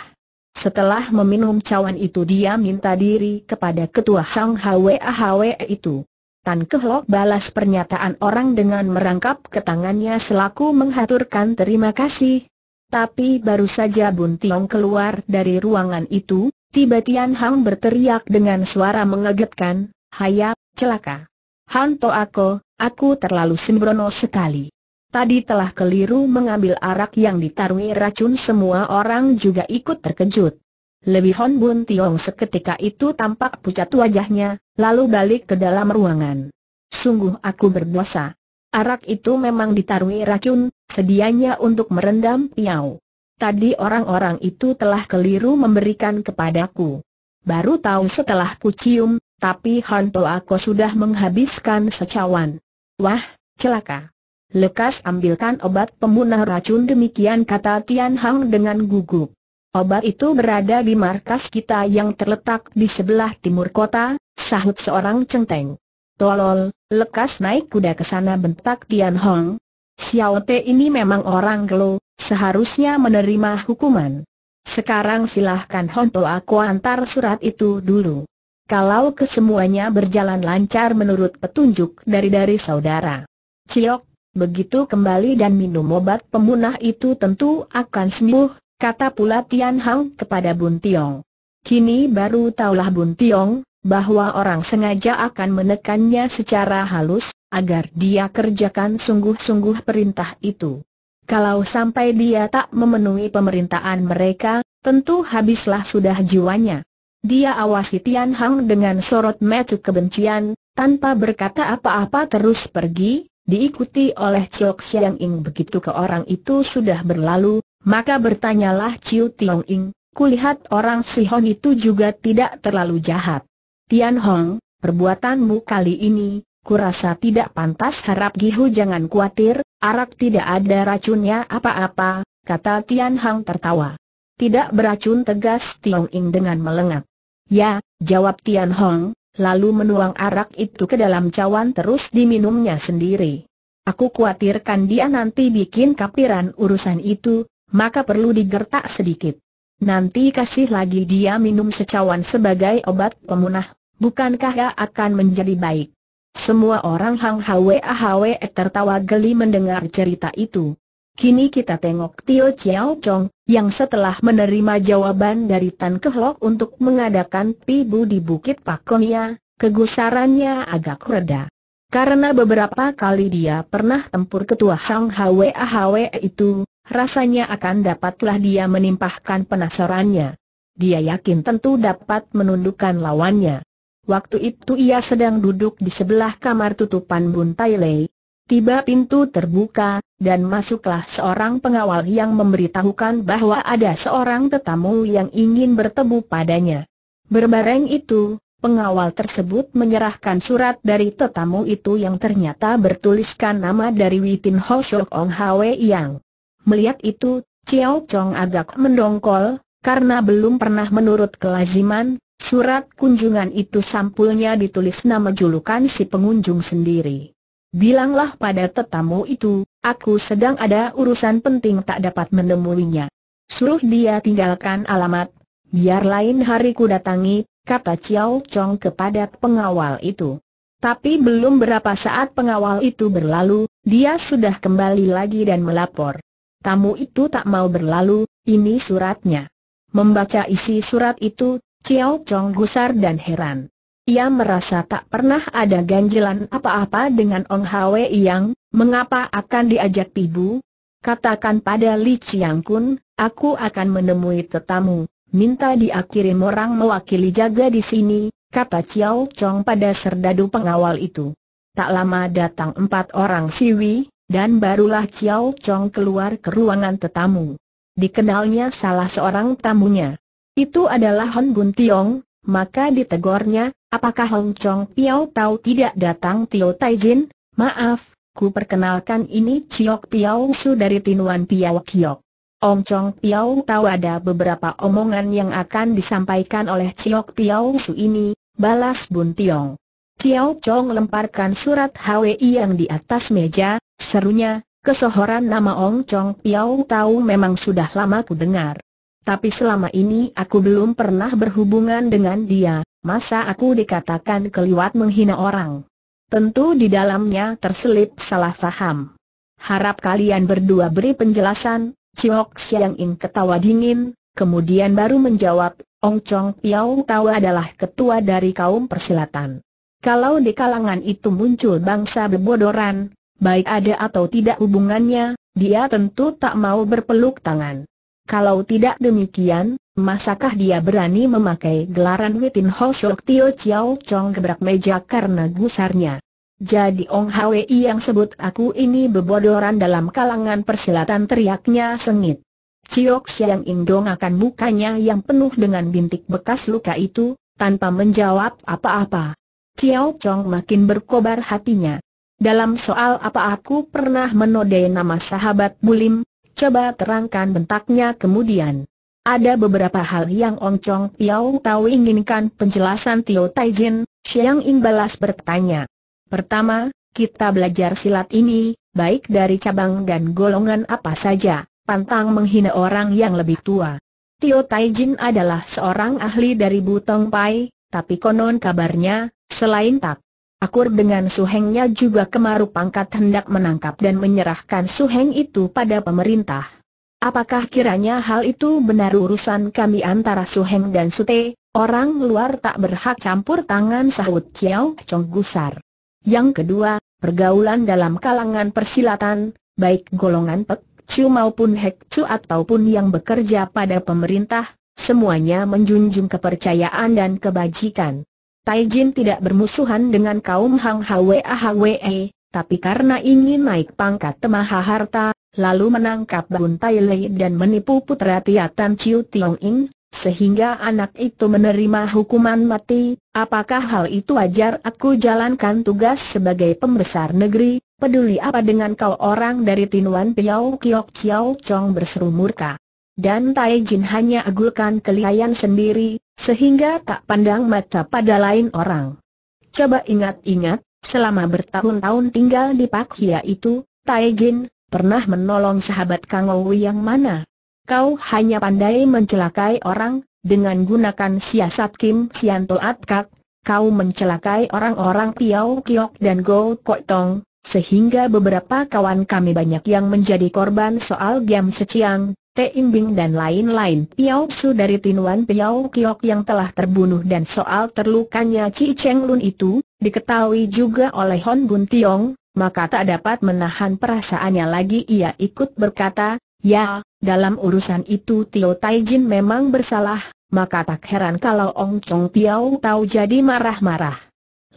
Setelah meminum cawan itu dia minta diri kepada ketua Hang Hwe Hwe itu. Tan Kehlok balas pernyataan orang dengan merangkap ke tangannya selaku menghaturkan terima kasih, tapi baru saja Bun Tiong keluar dari ruangan itu, tiba Tian Hang berteriak dengan suara mengagetkan, Hayap, celaka. Hanto aku, aku terlalu sembrono sekali. Tadi telah keliru mengambil arak yang ditaruhi racun semua orang juga ikut terkejut. Lebih Hon Bun Tiong seketika itu tampak pucat wajahnya, lalu balik ke dalam ruangan. Sungguh aku berdosa. Arak itu memang ditaruhi racun, sedianya untuk merendam piau. Tadi orang-orang itu telah keliru memberikan kepadaku. Baru tahu setelah ku cium, tapi hantu aku sudah menghabiskan secawan. Wah, celaka. Lekas ambilkan obat pembunuh racun demikian kata Tian Hang dengan gugup. Obat itu berada di markas kita yang terletak di sebelah timur kota, sahut seorang centeng. Tolol, lekas naik kuda ke sana bentak Tian Hong. Xiao Te ini memang orang gelo, seharusnya menerima hukuman. Sekarang silahkan Hong To aku antar surat itu dulu. Kalau kesemuanya berjalan lancar menurut petunjuk dari-dari saudara. Ciok, begitu kembali dan minum obat pemunah itu tentu akan sembuh, kata pula Tian Hong kepada Bun Tiong. Kini baru taulah Bun Tiong, bahwa orang sengaja akan menekannya secara halus, agar dia kerjakan sungguh-sungguh perintah itu. Kalau sampai dia tak memenuhi pemerintahan mereka, tentu habislah sudah jiwanya. Dia awasi Tian Hang dengan sorot mata kebencian, tanpa berkata apa-apa terus pergi, diikuti oleh Chiok Siang Ing begitu ke orang itu sudah berlalu, maka bertanyalah Chiu Tiong Ing, kulihat orang Si Sihon itu juga tidak terlalu jahat. Tian Hong, perbuatanmu kali ini, kurasa tidak pantas harap Gihu jangan khawatir, arak tidak ada racunnya apa-apa, kata Tian Hong tertawa. Tidak beracun tegas Tiong Ing dengan melengat. Ya, jawab Tian Hong, lalu menuang arak itu ke dalam cawan terus diminumnya sendiri. Aku khawatirkan dia nanti bikin kapiran urusan itu, maka perlu digertak sedikit. Nanti kasih lagi dia minum secawan sebagai obat pemunah, bukankah ia akan menjadi baik? Semua orang Hang Hwe Hwe tertawa geli mendengar cerita itu. Kini kita tengok Tio Chiao Chong, yang setelah menerima jawaban dari Tan Kehlok untuk mengadakan pibu di Bukit Pakonia, kegusarannya agak reda. Karena beberapa kali dia pernah tempur ketua Hang Hwe Hwe itu, rasanya akan dapatlah dia menimpahkan penasarannya. Dia yakin tentu dapat menundukkan lawannya. Waktu itu ia sedang duduk di sebelah kamar tutupan Bun Tai Lei. Tiba pintu terbuka, dan masuklah seorang pengawal yang memberitahukan bahwa ada seorang tetamu yang ingin bertemu padanya. Berbareng itu, pengawal tersebut menyerahkan surat dari tetamu itu yang ternyata bertuliskan nama dari Witin Ho Shok Ong Hwe Yang. Melihat itu, Chiao Chong agak mendongkol, karena belum pernah menurut kelaziman, surat kunjungan itu sampulnya ditulis nama julukan si pengunjung sendiri. Bilanglah pada tetamu itu, aku sedang ada urusan penting tak dapat menemuinya. Suruh dia tinggalkan alamat, biar lain hari ku datangi, kata Chiao Chong kepada pengawal itu. Tapi belum berapa saat pengawal itu berlalu, dia sudah kembali lagi dan melapor. Tamu itu tak mau berlalu, ini suratnya. Membaca isi surat itu, Ciao Chong gusar dan heran. Ia merasa tak pernah ada ganjilan apa-apa dengan Ong Hwe Yang, mengapa akan diajak ibu? Katakan pada Li Chiang Kun, aku akan menemui tetamu, minta diakirim orang mewakili jaga di sini, kata Ciao Chong pada serdadu pengawal itu. Tak lama datang empat orang siwi, dan barulah Chiao Chong keluar ke ruangan tetamu. Dikenalnya salah seorang tamunya. Itu adalah Hon Bun Tiong, maka ditegornya, apakah Hong Chong Piao tahu tidak datang Tio Tai Jin? Maaf, ku perkenalkan ini Chiok Piao Su dari Tinuan Piao Kiok. Ong Chong Piao tahu ada beberapa omongan yang akan disampaikan oleh Chiok Piao Su ini, balas Bun Tiong. Chiao Chong lemparkan surat HWI yang di atas meja, Serunya, kesohoran nama Ong Chong Piao tahu memang sudah lama ku dengar. Tapi selama ini aku belum pernah berhubungan dengan dia, masa aku dikatakan keliwat menghina orang. Tentu di dalamnya terselip salah faham. Harap kalian berdua beri penjelasan, Ciok Siang Ing ketawa dingin, kemudian baru menjawab, Ong Chong Piao Tau adalah ketua dari kaum persilatan. Kalau di kalangan itu muncul bangsa bebodoran, baik ada atau tidak hubungannya, dia tentu tak mau berpeluk tangan. Kalau tidak demikian, masakah dia berani memakai gelaran Witin Ho Shok Tio Chiao Chong gebrak meja karena gusarnya? Jadi Ong Hwi yang sebut aku ini bebodoran dalam kalangan persilatan teriaknya sengit. Ciok Siang Indong akan mukanya yang penuh dengan bintik bekas luka itu, tanpa menjawab apa-apa. Ciao Chong makin berkobar hatinya. Dalam soal apa aku pernah menodai nama sahabat Bulim, coba terangkan bentaknya kemudian. Ada beberapa hal yang Ong Chong Piao tahu inginkan penjelasan Tio Taijin, Xiang In balas bertanya. Pertama, kita belajar silat ini, baik dari cabang dan golongan apa saja, pantang menghina orang yang lebih tua. Tio Taijin adalah seorang ahli dari Butong Pai, tapi konon kabarnya, selain tak Akur dengan suhengnya juga kemaru pangkat hendak menangkap dan menyerahkan suheng itu pada pemerintah. Apakah kiranya hal itu benar urusan kami antara Suheng dan Sute, orang luar tak berhak campur tangan sahut Chiao Chong Gusar. Yang kedua, pergaulan dalam kalangan persilatan, baik golongan Pek Chu maupun Hek Chu ataupun yang bekerja pada pemerintah, semuanya menjunjung kepercayaan dan kebajikan. Taijin tidak bermusuhan dengan kaum Hang Hwe Hwe, tapi karena ingin naik pangkat temaha harta, lalu menangkap Bun Tai Lei dan menipu putra Tiatan Chiu Tiong Ing, sehingga anak itu menerima hukuman mati, apakah hal itu wajar aku jalankan tugas sebagai pembesar negeri, peduli apa dengan kau orang dari Tinuan Piao Kiok Chiao Chong berseru murka. Dan Tai Jin hanya agulkan kelihayan sendiri, sehingga tak pandang mata pada lain orang. Coba ingat-ingat, selama bertahun-tahun tinggal di Pak Hia itu, Tai Jin, pernah menolong sahabat Kang Ou yang mana? Kau hanya pandai mencelakai orang, dengan gunakan siasat Kim Sian Toat Kak, kau mencelakai orang-orang Piao Kiok dan Go Kok Tong, sehingga beberapa kawan kami banyak yang menjadi korban soal Giam Seciang, Te Imbing dan lain-lain. Piao Su dari Tinuan Piao Kiok yang telah terbunuh dan soal terlukanya Ci Cheng Lun itu, diketahui juga oleh Hon Bun Tiong, maka tak dapat menahan perasaannya lagi ia ikut berkata, Ya, dalam urusan itu Tio Tai Jin memang bersalah, maka tak heran kalau Ong Chong Piao tahu jadi marah-marah.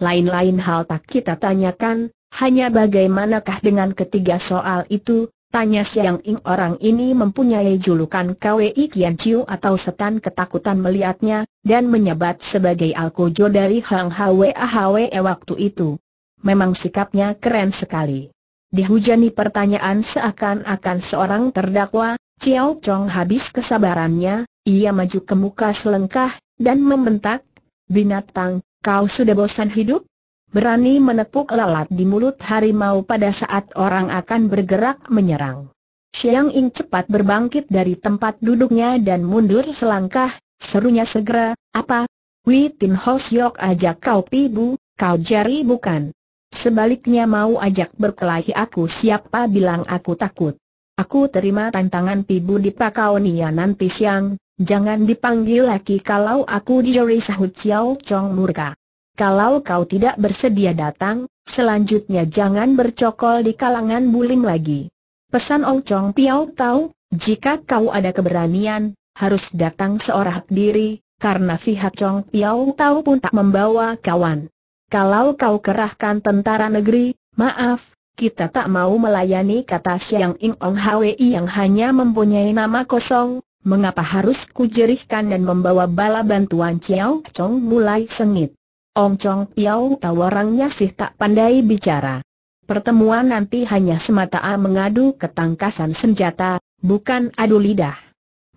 Lain-lain hal tak kita tanyakan, hanya bagaimanakah dengan ketiga soal itu, Tanya Siang Ing orang ini mempunyai julukan KWI Kian Chiu atau setan ketakutan melihatnya, dan menyebat sebagai Alkojo dari Hang Hwe Hwe waktu itu. Memang sikapnya keren sekali. Dihujani pertanyaan seakan-akan seorang terdakwa, Chiao Chong habis kesabarannya, ia maju ke muka selengkah, dan membentak, Binatang, kau sudah bosan hidup? berani menepuk lalat di mulut harimau pada saat orang akan bergerak menyerang. Xiang Ying cepat berbangkit dari tempat duduknya dan mundur selangkah, serunya segera, apa? Wei Tin Ho ajak kau pibu, kau jari bukan? Sebaliknya mau ajak berkelahi aku siapa bilang aku takut. Aku terima tantangan pibu di Nia nanti siang, jangan dipanggil lagi kalau aku dijeri sahut Xiao Chong murka. Kalau kau tidak bersedia datang, selanjutnya jangan bercokol di kalangan bulim lagi. Pesan Ong Chong Piao tahu, jika kau ada keberanian, harus datang seorang diri, karena pihak Chong Piao tahu pun tak membawa kawan. Kalau kau kerahkan tentara negeri, maaf, kita tak mau melayani kata siang Ing Ong Hwi yang hanya mempunyai nama kosong, mengapa harus kujerihkan dan membawa bala bantuan Ciao Chong mulai sengit. Ong Chong Piao tawarangnya sih tak pandai bicara. Pertemuan nanti hanya semata mengadu ketangkasan senjata, bukan adu lidah.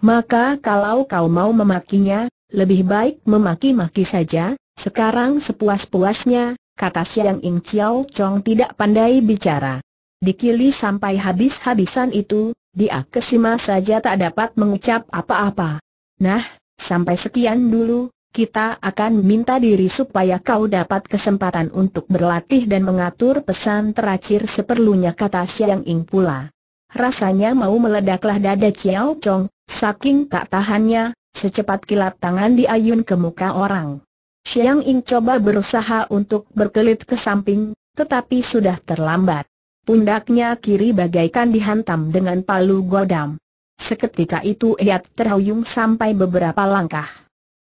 Maka kalau kau mau memakinya, lebih baik memaki-maki saja, sekarang sepuas-puasnya, kata siang ing Chiao Chong tidak pandai bicara. Dikili sampai habis-habisan itu, dia kesima saja tak dapat mengucap apa-apa. Nah, sampai sekian dulu, kita akan minta diri supaya kau dapat kesempatan untuk berlatih dan mengatur pesan terakhir seperlunya kata Xiang Ying pula. Rasanya mau meledaklah dada Chiao Chong, saking tak tahannya, secepat kilat tangan diayun ke muka orang. Xiang Ying coba berusaha untuk berkelit ke samping, tetapi sudah terlambat. Pundaknya kiri bagaikan dihantam dengan palu godam. Seketika itu ia terhuyung sampai beberapa langkah.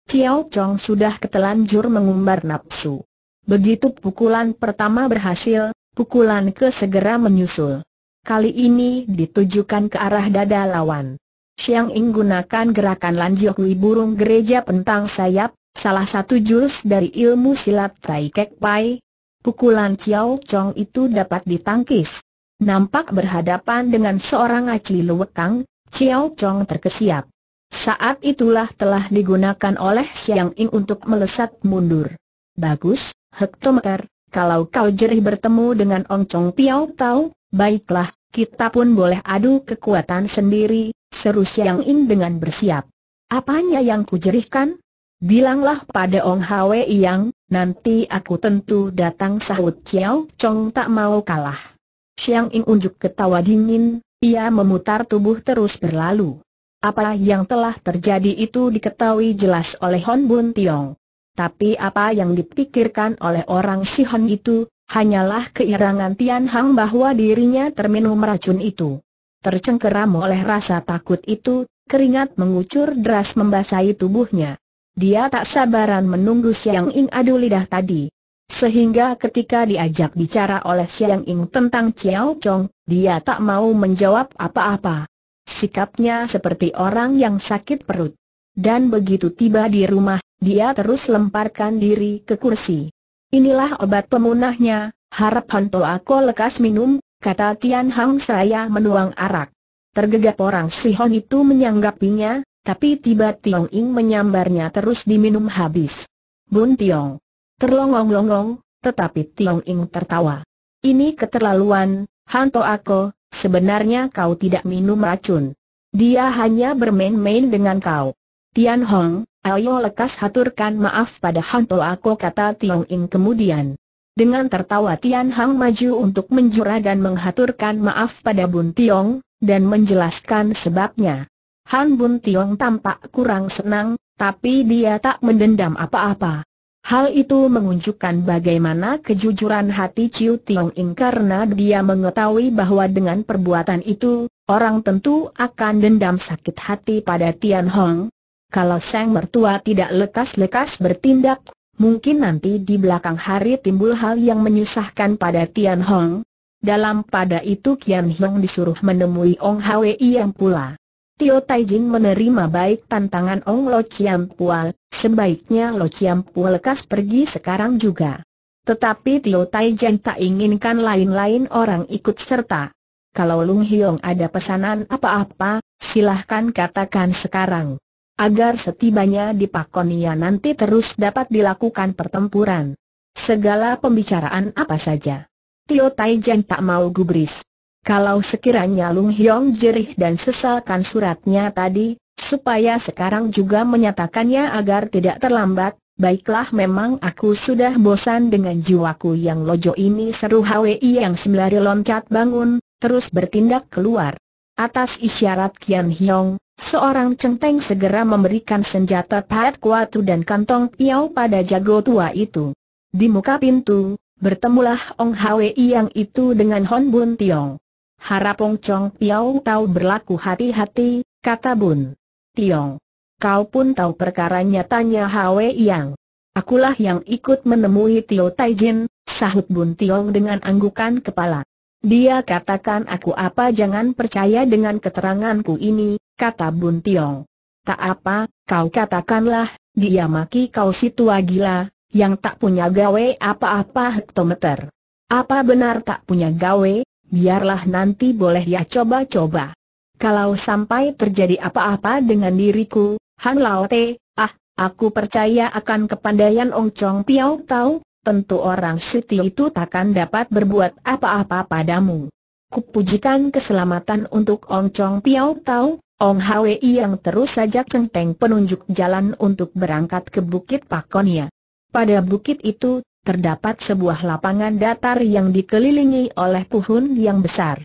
Chiao Chong sudah ketelanjur mengumbar nafsu. Begitu pukulan pertama berhasil, pukulan ke segera menyusul. Kali ini ditujukan ke arah dada lawan. Xiang Ing gunakan gerakan kui burung gereja pentang sayap, salah satu jurus dari ilmu silat Tai Kek Pai. Pukulan Chiao Chong itu dapat ditangkis. Nampak berhadapan dengan seorang Aci Luwekang, Chiao Chong terkesiap. Saat itulah telah digunakan oleh Xiang Ying untuk melesat mundur. Bagus, hektometer, kalau kau jerih bertemu dengan Ong Chong Piao Tau, baiklah, kita pun boleh adu kekuatan sendiri, seru Xiang Ying dengan bersiap. Apanya yang kujerihkan? Bilanglah pada Ong Hwe Yang, nanti aku tentu datang sahut Chiao Chong tak mau kalah. Xiang Ying unjuk ketawa dingin, ia memutar tubuh terus berlalu. Apa yang telah terjadi itu diketahui jelas oleh Hon Bun Tiong. Tapi apa yang dipikirkan oleh orang Sihon itu, hanyalah keirangan Tian Hang bahwa dirinya terminum racun itu. Tercengkeram oleh rasa takut itu, keringat mengucur deras membasahi tubuhnya. Dia tak sabaran menunggu Siang Ing adu lidah tadi. Sehingga ketika diajak bicara oleh Siang Ing tentang Chiao Chong, dia tak mau menjawab apa-apa. Sikapnya seperti orang yang sakit perut. Dan begitu tiba di rumah, dia terus lemparkan diri ke kursi. Inilah obat pemunahnya, harap Honto aku lekas minum, kata Tian Hang saya menuang arak. Tergegap orang Sihon itu menyanggapinya, tapi tiba Tiong Ing menyambarnya terus diminum habis. Bun Tiong. Terlongong-longong, tetapi Tiong Ing tertawa. Ini keterlaluan, Hanto Ako, Sebenarnya kau tidak minum racun. Dia hanya bermain-main dengan kau. Tian Hong, ayo lekas haturkan maaf pada hantu aku kata Tiong Ing kemudian. Dengan tertawa Tian Hong maju untuk menjura dan menghaturkan maaf pada Bun Tiong, dan menjelaskan sebabnya. Han Bun Tiong tampak kurang senang, tapi dia tak mendendam apa-apa. Hal itu menunjukkan bagaimana kejujuran hati Ciu Tiong Ing karena dia mengetahui bahwa dengan perbuatan itu, orang tentu akan dendam sakit hati pada Tian Hong. Kalau sang mertua tidak lekas-lekas bertindak, mungkin nanti di belakang hari timbul hal yang menyusahkan pada Tian Hong. Dalam pada itu Kian Hong disuruh menemui Ong Hwi yang pula. Tio Taijin menerima baik tantangan Ong Lo Chiam Pual, Sebaiknya Lo Chiam Pu lekas pergi sekarang juga. Tetapi Tio Tai Jen tak inginkan lain-lain orang ikut serta. Kalau Lung Hiong ada pesanan apa-apa, silahkan katakan sekarang. Agar setibanya di Pakonia nanti terus dapat dilakukan pertempuran. Segala pembicaraan apa saja. Tio Tai Jen tak mau gubris. Kalau sekiranya Lung Hiong jerih dan sesalkan suratnya tadi, supaya sekarang juga menyatakannya agar tidak terlambat, baiklah memang aku sudah bosan dengan jiwaku yang lojo ini seru Hwi yang sembari loncat bangun, terus bertindak keluar. Atas isyarat Kian Hiong, seorang centeng segera memberikan senjata pahat kuatu dan kantong piau pada jago tua itu. Di muka pintu, bertemulah Ong Hwi yang itu dengan Hon Bun Tiong. Harap Ong Chong Piau tahu berlaku hati-hati, kata Bun. Tiong. Kau pun tahu perkaranya tanya Hwe Yang. Akulah yang ikut menemui Tio Taijin, sahut Bun Tiong dengan anggukan kepala. Dia katakan aku apa jangan percaya dengan keteranganku ini, kata Bun Tiong. Tak apa, kau katakanlah, dia maki kau si tua gila, yang tak punya gawe apa-apa hektometer. Apa benar tak punya gawe, biarlah nanti boleh ya coba-coba. Kalau sampai terjadi apa-apa dengan diriku, Han Lao Te, ah, aku percaya akan kepandaian Ong Chong Piao Tau, tentu orang Siti itu takkan dapat berbuat apa-apa padamu. Kupujikan keselamatan untuk Ong Chong Piao Tau, Ong Hwi yang terus saja centeng penunjuk jalan untuk berangkat ke Bukit Pakonia. Pada bukit itu terdapat sebuah lapangan datar yang dikelilingi oleh puhun yang besar.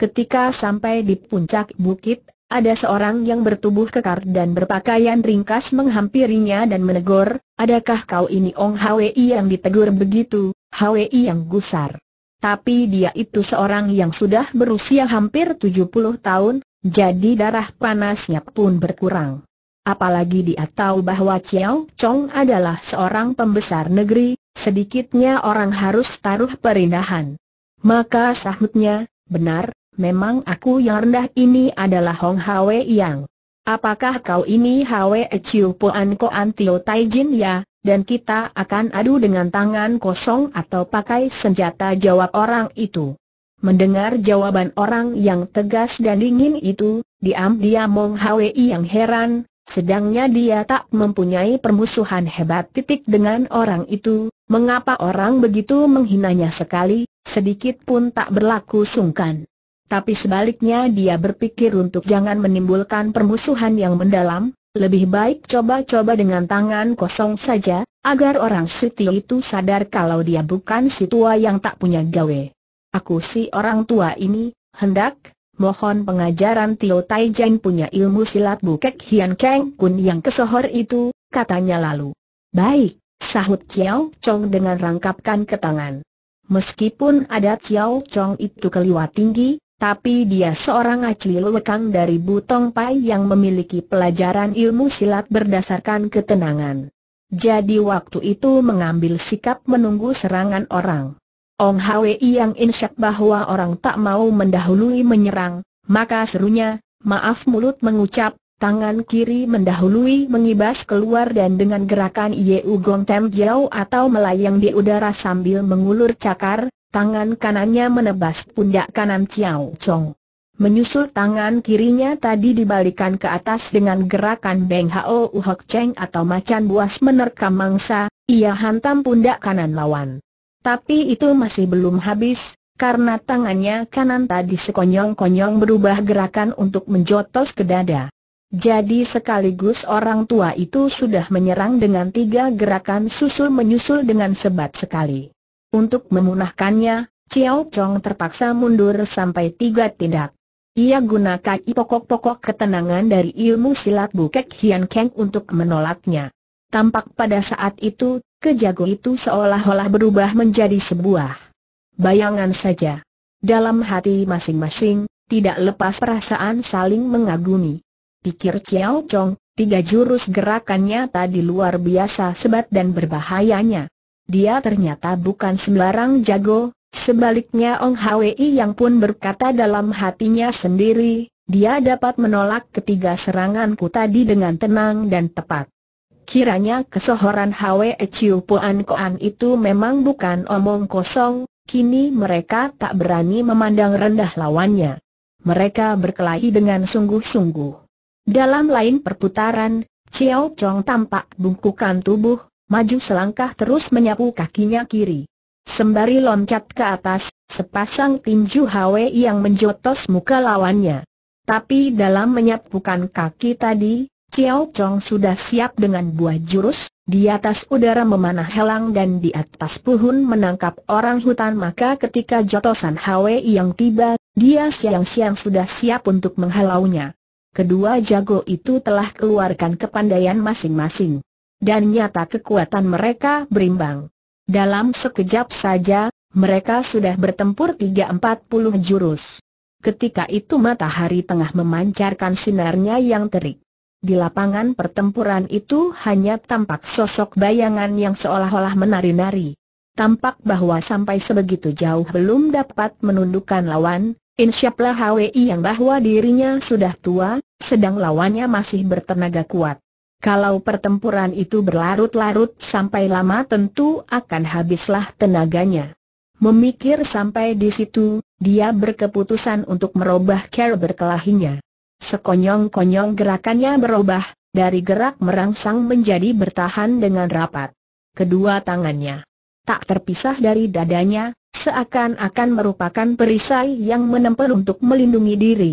Ketika sampai di puncak bukit, ada seorang yang bertubuh kekar dan berpakaian ringkas menghampirinya dan menegur, adakah kau ini Ong Hwi yang ditegur begitu, Hwi yang gusar. Tapi dia itu seorang yang sudah berusia hampir 70 tahun, jadi darah panasnya pun berkurang. Apalagi dia tahu bahwa Chiao Chong adalah seorang pembesar negeri, sedikitnya orang harus taruh perindahan. Maka sahutnya, benar, memang aku yang rendah ini adalah Hong Hwe Yang. Apakah kau ini Hwe Chiu Puan Ko Antio Tai ya, dan kita akan adu dengan tangan kosong atau pakai senjata jawab orang itu. Mendengar jawaban orang yang tegas dan dingin itu, diam-diam Mong Hwe yang heran, sedangnya dia tak mempunyai permusuhan hebat titik dengan orang itu, mengapa orang begitu menghinanya sekali, sedikit pun tak berlaku sungkan. Tapi sebaliknya dia berpikir untuk jangan menimbulkan permusuhan yang mendalam, lebih baik coba-coba dengan tangan kosong saja, agar orang Siti itu sadar kalau dia bukan si tua yang tak punya gawe. Aku si orang tua ini, hendak, mohon pengajaran Tio Taijan punya ilmu silat bukek Hian Keng Kun yang kesohor itu, katanya lalu. Baik, sahut Chiao Chong dengan rangkapkan ke tangan. Meskipun ada Chiao Chong itu keliwat tinggi, tapi dia seorang acil lekang dari Butong Pai yang memiliki pelajaran ilmu silat berdasarkan ketenangan. Jadi waktu itu mengambil sikap menunggu serangan orang. Ong Hwi yang insyak bahwa orang tak mau mendahului menyerang, maka serunya, maaf mulut mengucap, tangan kiri mendahului mengibas keluar dan dengan gerakan Yeu Gong Tem Jiao atau melayang di udara sambil mengulur cakar, Tangan kanannya menebas pundak kanan Chiao Chong. Menyusul tangan kirinya tadi dibalikan ke atas dengan gerakan Beng Hao Uhok Cheng atau macan buas menerkam mangsa, ia hantam pundak kanan lawan. Tapi itu masih belum habis, karena tangannya kanan tadi sekonyong-konyong berubah gerakan untuk menjotos ke dada. Jadi sekaligus orang tua itu sudah menyerang dengan tiga gerakan susul menyusul dengan sebat sekali. Untuk memunahkannya, Chiao Chong terpaksa mundur sampai tiga tindak. Ia gunakan pokok-pokok ketenangan dari ilmu silat Bukek Hian Keng untuk menolaknya. Tampak pada saat itu, kejago itu seolah-olah berubah menjadi sebuah bayangan saja. Dalam hati masing-masing, tidak lepas perasaan saling mengagumi. Pikir Chiao Chong, tiga jurus gerakannya tadi luar biasa sebat dan berbahayanya. Dia ternyata bukan sembarang jago, sebaliknya Ong Hwi yang pun berkata dalam hatinya sendiri, dia dapat menolak ketiga seranganku tadi dengan tenang dan tepat. Kiranya kesohoran Hwi Chiu Puan Koan itu memang bukan omong kosong, kini mereka tak berani memandang rendah lawannya. Mereka berkelahi dengan sungguh-sungguh. Dalam lain perputaran, Chiao Chong tampak bungkukan tubuh, maju selangkah terus menyapu kakinya kiri. Sembari loncat ke atas, sepasang tinju Hwe yang menjotos muka lawannya. Tapi dalam menyapukan kaki tadi, Chiao Chong sudah siap dengan buah jurus, di atas udara memanah helang dan di atas puhun menangkap orang hutan maka ketika jotosan Hwe yang tiba, dia siang-siang sudah siap untuk menghalaunya. Kedua jago itu telah keluarkan kepandaian masing-masing dan nyata kekuatan mereka berimbang. Dalam sekejap saja, mereka sudah bertempur 340 jurus. Ketika itu matahari tengah memancarkan sinarnya yang terik. Di lapangan pertempuran itu hanya tampak sosok bayangan yang seolah-olah menari-nari. Tampak bahwa sampai sebegitu jauh belum dapat menundukkan lawan, insyaplah HWI yang bahwa dirinya sudah tua, sedang lawannya masih bertenaga kuat. Kalau pertempuran itu berlarut-larut sampai lama tentu akan habislah tenaganya. Memikir sampai di situ, dia berkeputusan untuk merubah cara berkelahinya. Sekonyong-konyong gerakannya berubah, dari gerak merangsang menjadi bertahan dengan rapat. Kedua tangannya tak terpisah dari dadanya, seakan-akan merupakan perisai yang menempel untuk melindungi diri.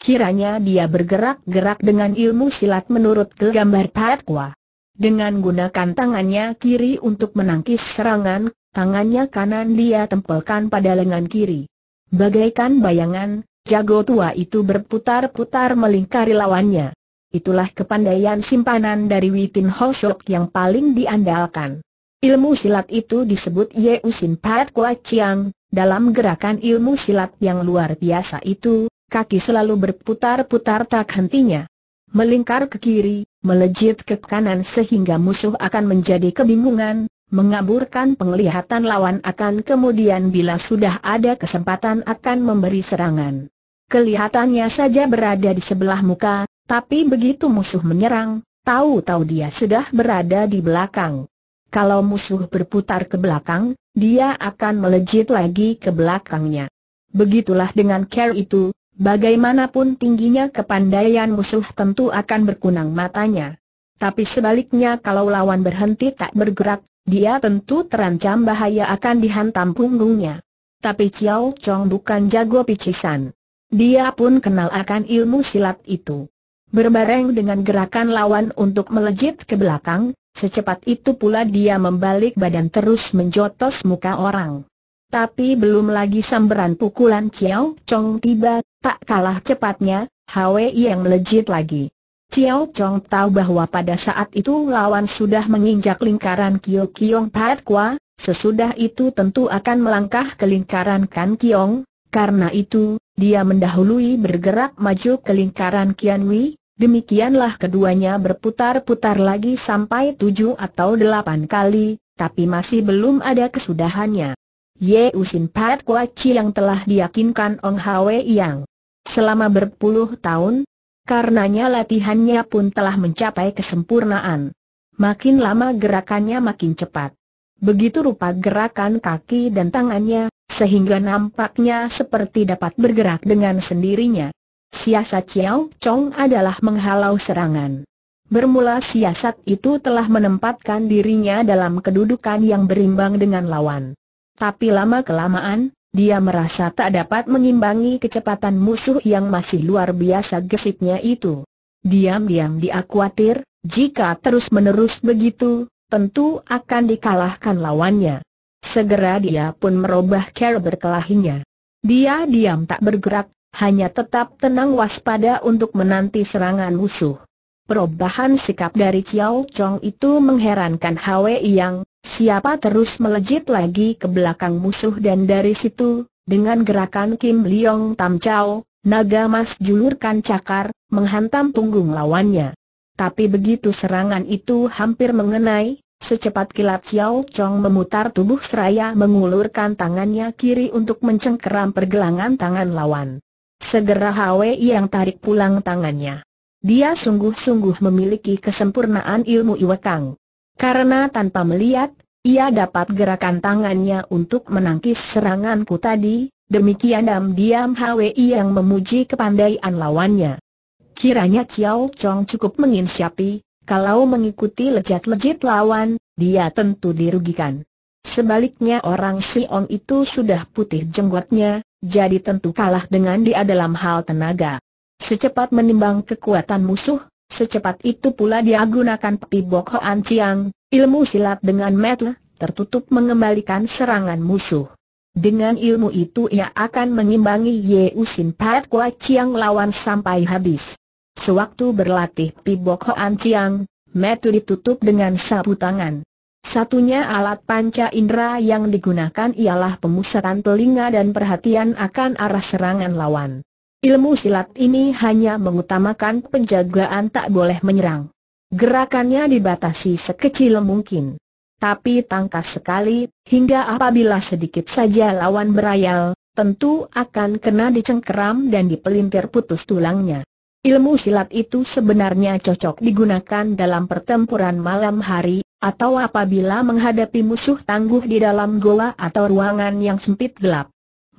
Kiranya dia bergerak-gerak dengan ilmu silat menurut gambar Tatwa. Dengan gunakan tangannya kiri untuk menangkis serangan, tangannya kanan dia tempelkan pada lengan kiri. Bagaikan bayangan, jago tua itu berputar-putar melingkari lawannya. Itulah kepandaian simpanan dari Witin Hosok yang paling diandalkan. Ilmu silat itu disebut Yeusin Pat Chiang, dalam gerakan ilmu silat yang luar biasa itu, kaki selalu berputar-putar tak hentinya. Melingkar ke kiri, melejit ke kanan sehingga musuh akan menjadi kebingungan, mengaburkan penglihatan lawan akan kemudian bila sudah ada kesempatan akan memberi serangan. Kelihatannya saja berada di sebelah muka, tapi begitu musuh menyerang, tahu-tahu dia sudah berada di belakang. Kalau musuh berputar ke belakang, dia akan melejit lagi ke belakangnya. Begitulah dengan care itu, Bagaimanapun tingginya kepandaian musuh tentu akan berkunang matanya. Tapi sebaliknya kalau lawan berhenti tak bergerak, dia tentu terancam bahaya akan dihantam punggungnya. Tapi Chiao Chong bukan jago picisan. Dia pun kenal akan ilmu silat itu. Berbareng dengan gerakan lawan untuk melejit ke belakang, secepat itu pula dia membalik badan terus menjotos muka orang. Tapi belum lagi samberan pukulan Ciao Chong tiba, tak kalah cepatnya, Hwe yang melejit lagi. Ciao Chong tahu bahwa pada saat itu lawan sudah menginjak lingkaran Kyo Kiong Pat Kwa, sesudah itu tentu akan melangkah ke lingkaran Kan Kiong, karena itu, dia mendahului bergerak maju ke lingkaran Kian Wei, demikianlah keduanya berputar-putar lagi sampai tujuh atau delapan kali, tapi masih belum ada kesudahannya. Ye usin Pat Chi yang telah diyakinkan Ong Hwe Yang selama berpuluh tahun, karenanya latihannya pun telah mencapai kesempurnaan. Makin lama gerakannya makin cepat. Begitu rupa gerakan kaki dan tangannya, sehingga nampaknya seperti dapat bergerak dengan sendirinya. Siasat Chiao Chong adalah menghalau serangan. Bermula siasat itu telah menempatkan dirinya dalam kedudukan yang berimbang dengan lawan. Tapi lama-kelamaan, dia merasa tak dapat mengimbangi kecepatan musuh yang masih luar biasa gesitnya itu. Diam-diam dia khawatir, jika terus-menerus begitu, tentu akan dikalahkan lawannya. Segera dia pun merubah cara berkelahinya. Dia diam tak bergerak, hanya tetap tenang waspada untuk menanti serangan musuh. Perubahan sikap dari Chiao Chong itu mengherankan Hwe Yang, siapa terus melejit lagi ke belakang musuh dan dari situ, dengan gerakan Kim Leong Tam Chao, naga mas julurkan cakar, menghantam punggung lawannya. Tapi begitu serangan itu hampir mengenai, Secepat kilat Xiao Chong memutar tubuh seraya mengulurkan tangannya kiri untuk mencengkeram pergelangan tangan lawan. Segera Hwe yang tarik pulang tangannya. Dia sungguh-sungguh memiliki kesempurnaan ilmu Iwekang. Karena tanpa melihat, ia dapat gerakan tangannya untuk menangkis seranganku tadi, demikian diam-diam Hwi yang memuji kepandaian lawannya. Kiranya Chiao Chong cukup menginsyapi, kalau mengikuti lejat-lejit lawan, dia tentu dirugikan. Sebaliknya orang Si Ong itu sudah putih jenggotnya, jadi tentu kalah dengan dia dalam hal tenaga. Secepat menimbang kekuatan musuh, secepat itu pula dia gunakan pepi Bok Hoan Chiang, ilmu silat dengan metel, tertutup mengembalikan serangan musuh. Dengan ilmu itu ia akan mengimbangi Ye Usin Pat Kua Chiang lawan sampai habis. Sewaktu berlatih Pibok Hoan Chiang, metel ditutup dengan sapu tangan. Satunya alat panca indera yang digunakan ialah pemusatan telinga dan perhatian akan arah serangan lawan. Ilmu silat ini hanya mengutamakan penjagaan tak boleh menyerang. Gerakannya dibatasi sekecil mungkin. Tapi tangkas sekali, hingga apabila sedikit saja lawan berayal, tentu akan kena dicengkeram dan dipelintir putus tulangnya. Ilmu silat itu sebenarnya cocok digunakan dalam pertempuran malam hari, atau apabila menghadapi musuh tangguh di dalam goa atau ruangan yang sempit gelap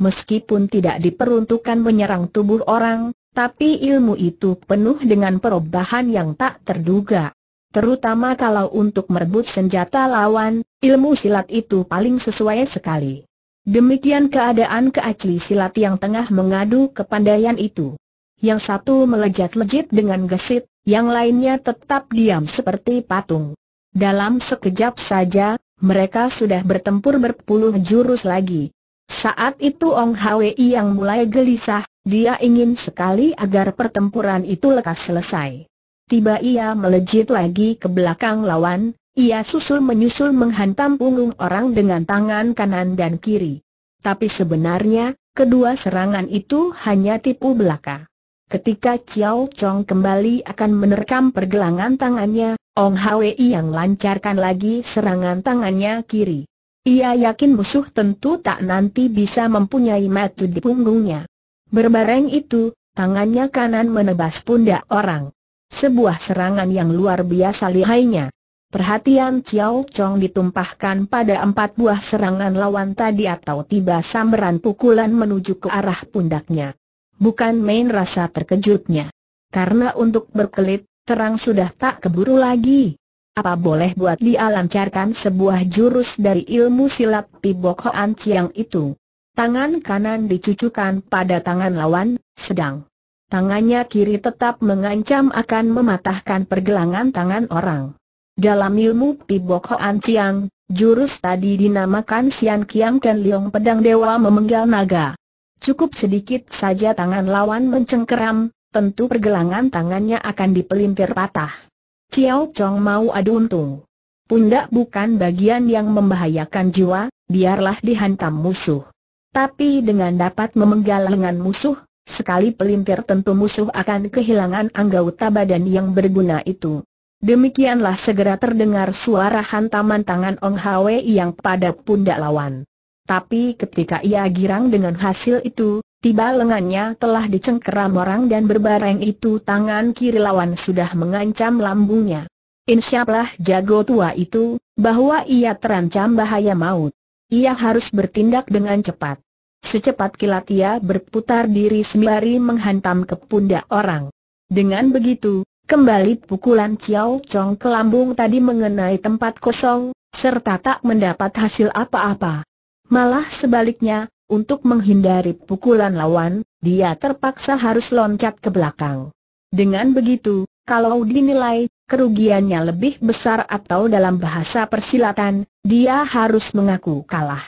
meskipun tidak diperuntukkan menyerang tubuh orang, tapi ilmu itu penuh dengan perubahan yang tak terduga. Terutama kalau untuk merebut senjata lawan, ilmu silat itu paling sesuai sekali. Demikian keadaan keacli silat yang tengah mengadu kepandaian itu. Yang satu melejat lejit dengan gesit, yang lainnya tetap diam seperti patung. Dalam sekejap saja, mereka sudah bertempur berpuluh jurus lagi, saat itu Ong Hwi yang mulai gelisah, dia ingin sekali agar pertempuran itu lekas selesai. Tiba ia melejit lagi ke belakang lawan, ia susul menyusul menghantam punggung orang dengan tangan kanan dan kiri. Tapi sebenarnya, kedua serangan itu hanya tipu belaka. Ketika Chiao Chong kembali akan menerkam pergelangan tangannya, Ong Hwi yang lancarkan lagi serangan tangannya kiri. Ia yakin musuh tentu tak nanti bisa mempunyai metu di punggungnya. Berbareng itu, tangannya kanan menebas pundak orang. Sebuah serangan yang luar biasa lihainya. Perhatian Chiao Chong ditumpahkan pada empat buah serangan lawan tadi atau tiba samberan pukulan menuju ke arah pundaknya. Bukan main rasa terkejutnya. Karena untuk berkelit, terang sudah tak keburu lagi. Apa boleh buat dia lancarkan sebuah jurus dari ilmu silat Pibok Hoan Chiang itu? Tangan kanan dicucukan pada tangan lawan, sedang tangannya kiri tetap mengancam akan mematahkan pergelangan tangan orang. Dalam ilmu Pibok Hoan Chiang, jurus tadi dinamakan Sian kiang Ken Leong Pedang Dewa Memenggal Naga. Cukup sedikit saja tangan lawan mencengkeram, tentu pergelangan tangannya akan dipelintir patah. Ciao Chong mau adu untung. Pundak bukan bagian yang membahayakan jiwa, biarlah dihantam musuh. Tapi dengan dapat memenggal lengan musuh, sekali pelintir tentu musuh akan kehilangan anggota badan yang berguna itu. Demikianlah segera terdengar suara hantaman tangan Ong Hwe yang pada pundak lawan. Tapi ketika ia girang dengan hasil itu, Tiba lengannya telah dicengkeram orang dan berbareng itu tangan kiri lawan sudah mengancam lambungnya. Insyaallah jago tua itu, bahwa ia terancam bahaya maut. Ia harus bertindak dengan cepat. Secepat kilat ia berputar diri sembari menghantam ke pundak orang. Dengan begitu, kembali pukulan Ciao Chong ke lambung tadi mengenai tempat kosong, serta tak mendapat hasil apa-apa. Malah sebaliknya, untuk menghindari pukulan lawan, dia terpaksa harus loncat ke belakang. Dengan begitu, kalau dinilai kerugiannya lebih besar atau dalam bahasa persilatan, dia harus mengaku kalah.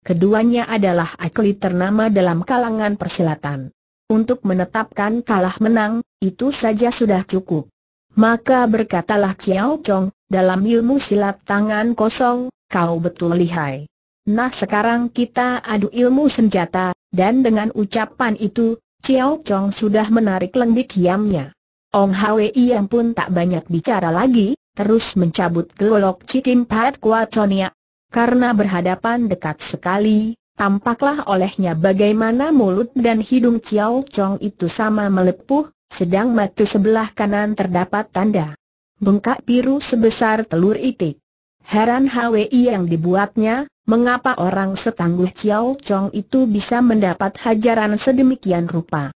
Keduanya adalah akli ternama dalam kalangan persilatan. Untuk menetapkan kalah menang, itu saja sudah cukup. Maka berkatalah Chiao Chong, dalam ilmu silat tangan kosong, kau betul lihai. Nah sekarang kita adu ilmu senjata, dan dengan ucapan itu, Chiao Chong sudah menarik lendik hiamnya. Ong Hwi yang pun tak banyak bicara lagi, terus mencabut gelolok Cikim Pat Chonia. Karena berhadapan dekat sekali, tampaklah olehnya bagaimana mulut dan hidung Chiao Chong itu sama melepuh, sedang mata sebelah kanan terdapat tanda bengkak biru sebesar telur itik. Heran HWI yang dibuatnya, mengapa orang setangguh Chiao Chong itu bisa mendapat hajaran sedemikian rupa.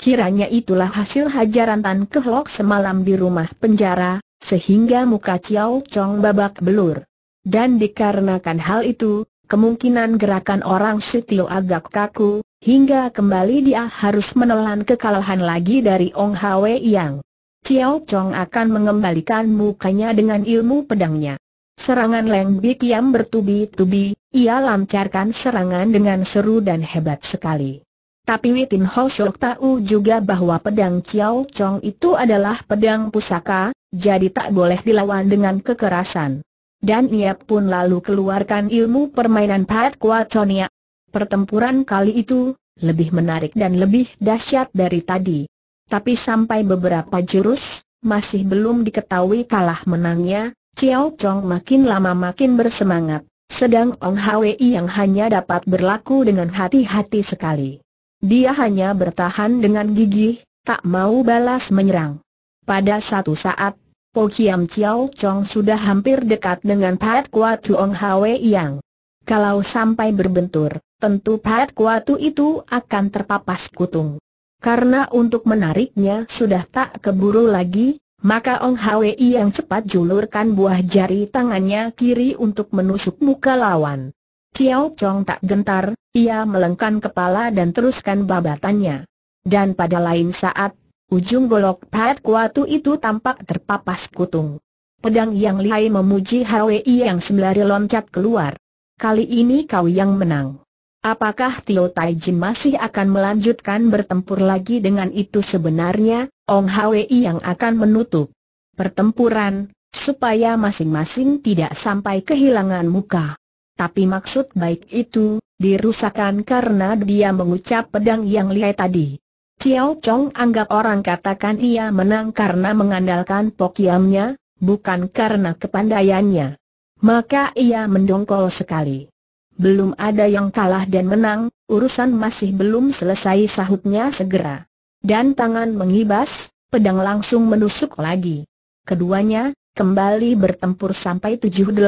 Kiranya itulah hasil hajaran Tan Kehlok semalam di rumah penjara, sehingga muka Chiao Chong babak belur. Dan dikarenakan hal itu, kemungkinan gerakan orang Sitio agak kaku, hingga kembali dia harus menelan kekalahan lagi dari Ong Hwe Yang. Chiao Chong akan mengembalikan mukanya dengan ilmu pedangnya. Serangan Leng yang bertubi-tubi, ia lancarkan serangan dengan seru dan hebat sekali. Tapi Witin Ho Shok tahu juga bahwa pedang Chiao Chong itu adalah pedang pusaka, jadi tak boleh dilawan dengan kekerasan. Dan ia pun lalu keluarkan ilmu permainan Pat Kwa Chonia. Pertempuran kali itu, lebih menarik dan lebih dahsyat dari tadi. Tapi sampai beberapa jurus, masih belum diketahui kalah menangnya, Chiao Chong makin lama makin bersemangat, sedang Ong Hwi yang hanya dapat berlaku dengan hati-hati sekali. Dia hanya bertahan dengan gigih, tak mau balas menyerang. Pada satu saat, Po Kiam Chiao Chong sudah hampir dekat dengan Pat Kuatu Ong Hwi Yang. Kalau sampai berbentur, tentu Pat Kuatu itu akan terpapas kutung. Karena untuk menariknya sudah tak keburu lagi, maka Ong Hwi yang cepat julurkan buah jari tangannya kiri untuk menusuk muka lawan. Ciao Chong tak gentar, ia melengkan kepala dan teruskan babatannya. Dan pada lain saat, ujung golok pad Kuatu itu tampak terpapas kutung. Pedang yang lihai memuji Hwi yang sembari loncat keluar. Kali ini kau yang menang. Apakah Tio Taijin masih akan melanjutkan bertempur lagi dengan itu sebenarnya, Ong Hwi yang akan menutup pertempuran, supaya masing-masing tidak sampai kehilangan muka. Tapi maksud baik itu, dirusakan karena dia mengucap pedang yang lihai tadi. Chiao Chong anggap orang katakan ia menang karena mengandalkan pokiamnya, bukan karena kepandaiannya. Maka ia mendongkol sekali. Belum ada yang kalah dan menang, urusan masih belum selesai sahutnya segera. Dan tangan mengibas, pedang langsung menusuk lagi. Keduanya, kembali bertempur sampai 780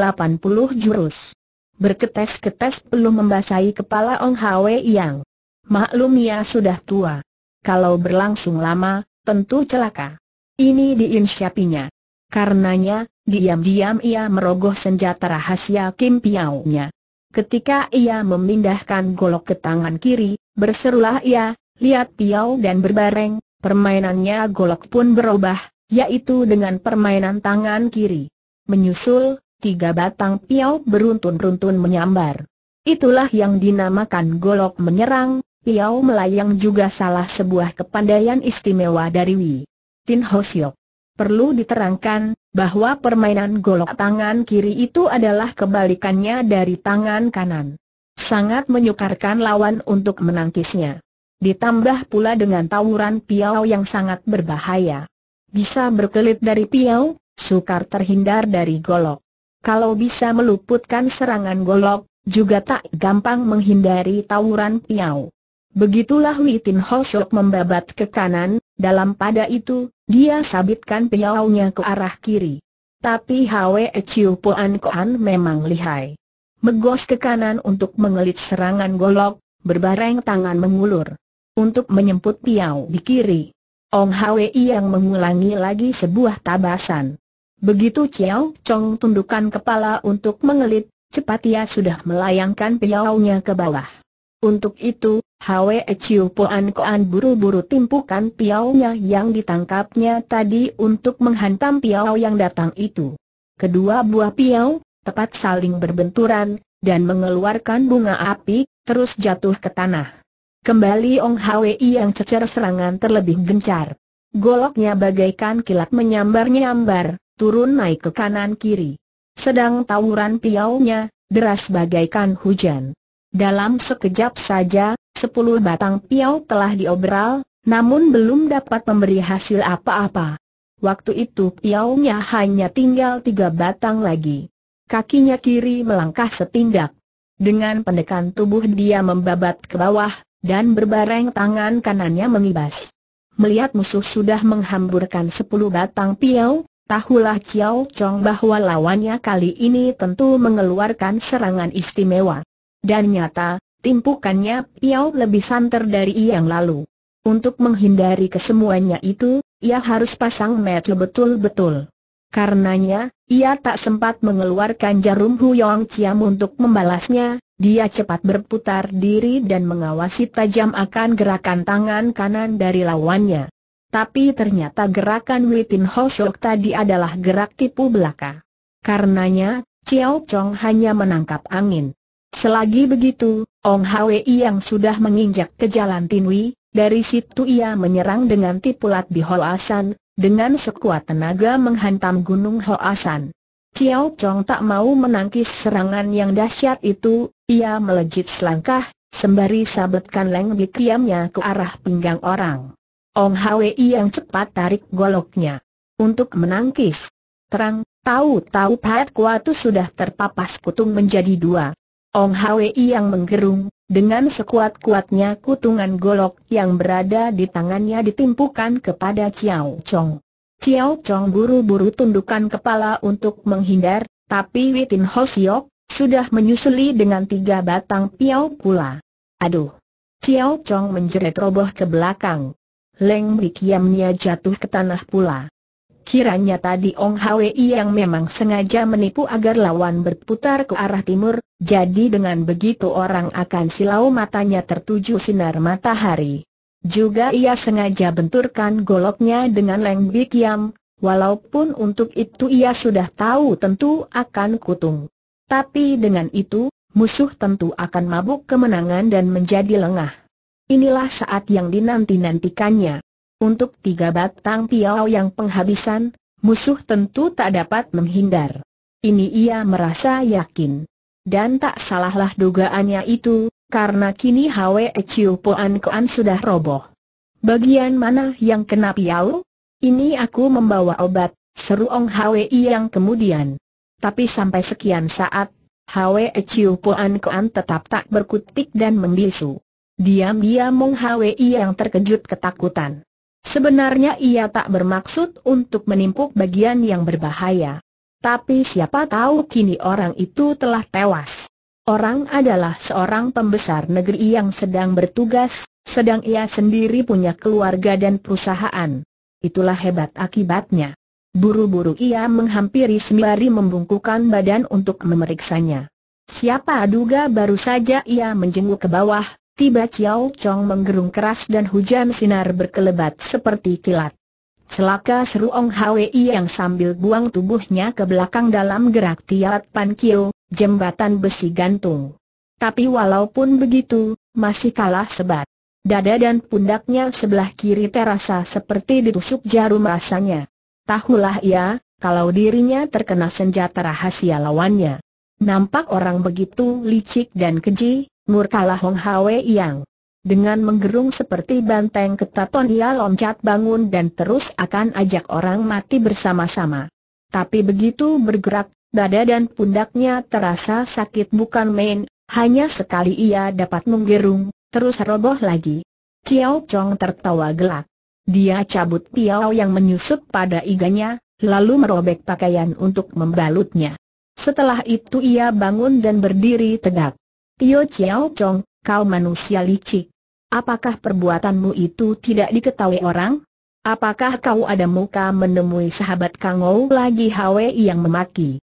jurus. Berketes-ketes belum membasahi kepala Ong Hwe Yang. Maklumnya sudah tua. Kalau berlangsung lama, tentu celaka. Ini diinsyapinya. Karenanya, diam-diam ia merogoh senjata rahasia Kim Piao-nya. Ketika ia memindahkan golok ke tangan kiri, berserulah ia, lihat piau dan berbareng, permainannya golok pun berubah, yaitu dengan permainan tangan kiri. Menyusul, tiga batang piau beruntun-runtun menyambar. Itulah yang dinamakan golok menyerang, piau melayang juga salah sebuah kepandaian istimewa dari Wi. Tin Ho Siok. Perlu diterangkan, bahwa permainan golok tangan kiri itu adalah kebalikannya dari tangan kanan. Sangat menyukarkan lawan untuk menangkisnya. Ditambah pula dengan tawuran piau yang sangat berbahaya. Bisa berkelit dari piau, sukar terhindar dari golok. Kalau bisa meluputkan serangan golok, juga tak gampang menghindari tawuran piau. Begitulah Witin Hosok membabat ke kanan, dalam pada itu, dia sabitkan piaunya ke arah kiri. Tapi Hwe Chiu Puan Koan memang lihai. Megos ke kanan untuk mengelit serangan golok, berbareng tangan mengulur. Untuk menyemput piau di kiri. Ong Hwi yang mengulangi lagi sebuah tabasan. Begitu Chiao Chong tundukkan kepala untuk mengelit, cepat ia sudah melayangkan piaunya ke bawah. Untuk itu, Hwe Chiu Puan Koan buru-buru timpukan piaunya yang ditangkapnya tadi untuk menghantam piau yang datang itu. Kedua buah piau, tepat saling berbenturan, dan mengeluarkan bunga api, terus jatuh ke tanah. Kembali Ong Hwi yang cecer serangan terlebih gencar. Goloknya bagaikan kilat menyambar-nyambar, turun naik ke kanan-kiri. Sedang tawuran piaunya, deras bagaikan hujan. Dalam sekejap saja, Sepuluh batang piau telah diobral, namun belum dapat memberi hasil apa-apa. Waktu itu piaunya hanya tinggal tiga batang lagi. Kakinya kiri melangkah setindak. Dengan pendekan tubuh dia membabat ke bawah, dan berbareng tangan kanannya mengibas. Melihat musuh sudah menghamburkan sepuluh batang piau, tahulah Chiao Chong bahwa lawannya kali ini tentu mengeluarkan serangan istimewa. Dan nyata, timpukannya Piao lebih santer dari yang lalu. Untuk menghindari kesemuanya itu, ia harus pasang metle betul-betul. Karenanya, ia tak sempat mengeluarkan jarum Huyong Chiam untuk membalasnya, dia cepat berputar diri dan mengawasi tajam akan gerakan tangan kanan dari lawannya. Tapi ternyata gerakan Witin Hosok tadi adalah gerak tipu belaka. Karenanya, Chiao Chong hanya menangkap angin. Selagi begitu, Ong Hwi yang sudah menginjak ke jalan Tinwi, dari situ ia menyerang dengan tipulat di Hoasan, dengan sekuat tenaga menghantam gunung Hoasan. Ciao Chong tak mau menangkis serangan yang dahsyat itu, ia melejit selangkah, sembari sabetkan leng bikiamnya ke arah pinggang orang. Ong Hwi yang cepat tarik goloknya. Untuk menangkis. Terang, tahu-tahu Pat Kuatu sudah terpapas kutung menjadi dua. Ong Hwi yang menggerung, dengan sekuat-kuatnya kutungan golok yang berada di tangannya ditimpukan kepada Chiao Chong. Chiao Chong buru-buru tundukkan kepala untuk menghindar, tapi Witin Ho Siok sudah menyusuli dengan tiga batang piau pula. Aduh! Chiao Chong menjerit roboh ke belakang. Leng Bikiamnya jatuh ke tanah pula. Kiranya tadi Ong Hwi yang memang sengaja menipu agar lawan berputar ke arah timur, jadi dengan begitu orang akan silau matanya tertuju sinar matahari. Juga ia sengaja benturkan goloknya dengan Leng Bik Yam, walaupun untuk itu ia sudah tahu tentu akan kutung. Tapi dengan itu, musuh tentu akan mabuk kemenangan dan menjadi lengah. Inilah saat yang dinanti-nantikannya. Untuk tiga batang piau yang penghabisan, musuh tentu tak dapat menghindar. Ini ia merasa yakin. Dan tak salahlah dugaannya itu, karena kini Hwe Chiu Puan Kuan sudah roboh. Bagian mana yang kena piau? Ini aku membawa obat, seru Ong I yang kemudian. Tapi sampai sekian saat, Hwe Chiu Puan Kuan tetap tak berkutik dan membisu. Diam-diam Ong I yang terkejut ketakutan. Sebenarnya ia tak bermaksud untuk menimpuk bagian yang berbahaya. Tapi siapa tahu kini orang itu telah tewas. Orang adalah seorang pembesar negeri yang sedang bertugas, sedang ia sendiri punya keluarga dan perusahaan. Itulah hebat akibatnya. Buru-buru ia menghampiri sembari membungkukan badan untuk memeriksanya. Siapa duga baru saja ia menjenguk ke bawah, Tiba Chiao Chong menggerung keras dan hujan sinar berkelebat seperti kilat. Celaka seru Ong Hwi yang sambil buang tubuhnya ke belakang dalam gerak tiat Pan Kio, jembatan besi gantung. Tapi walaupun begitu, masih kalah sebat. Dada dan pundaknya sebelah kiri terasa seperti ditusuk jarum rasanya. Tahulah ia, kalau dirinya terkena senjata rahasia lawannya. Nampak orang begitu licik dan keji, Murkalah Hong Hwe Yang. Dengan menggerung seperti banteng ketaton ia loncat bangun dan terus akan ajak orang mati bersama-sama. Tapi begitu bergerak, dada dan pundaknya terasa sakit bukan main, hanya sekali ia dapat menggerung, terus roboh lagi. Ciao Chong tertawa gelak. Dia cabut tiaw yang menyusup pada iganya, lalu merobek pakaian untuk membalutnya. Setelah itu ia bangun dan berdiri tegak. Tio Chiao Chong, kau manusia licik. Apakah perbuatanmu itu tidak diketahui orang? Apakah kau ada muka menemui sahabat Kang Ou lagi Hwi yang memaki?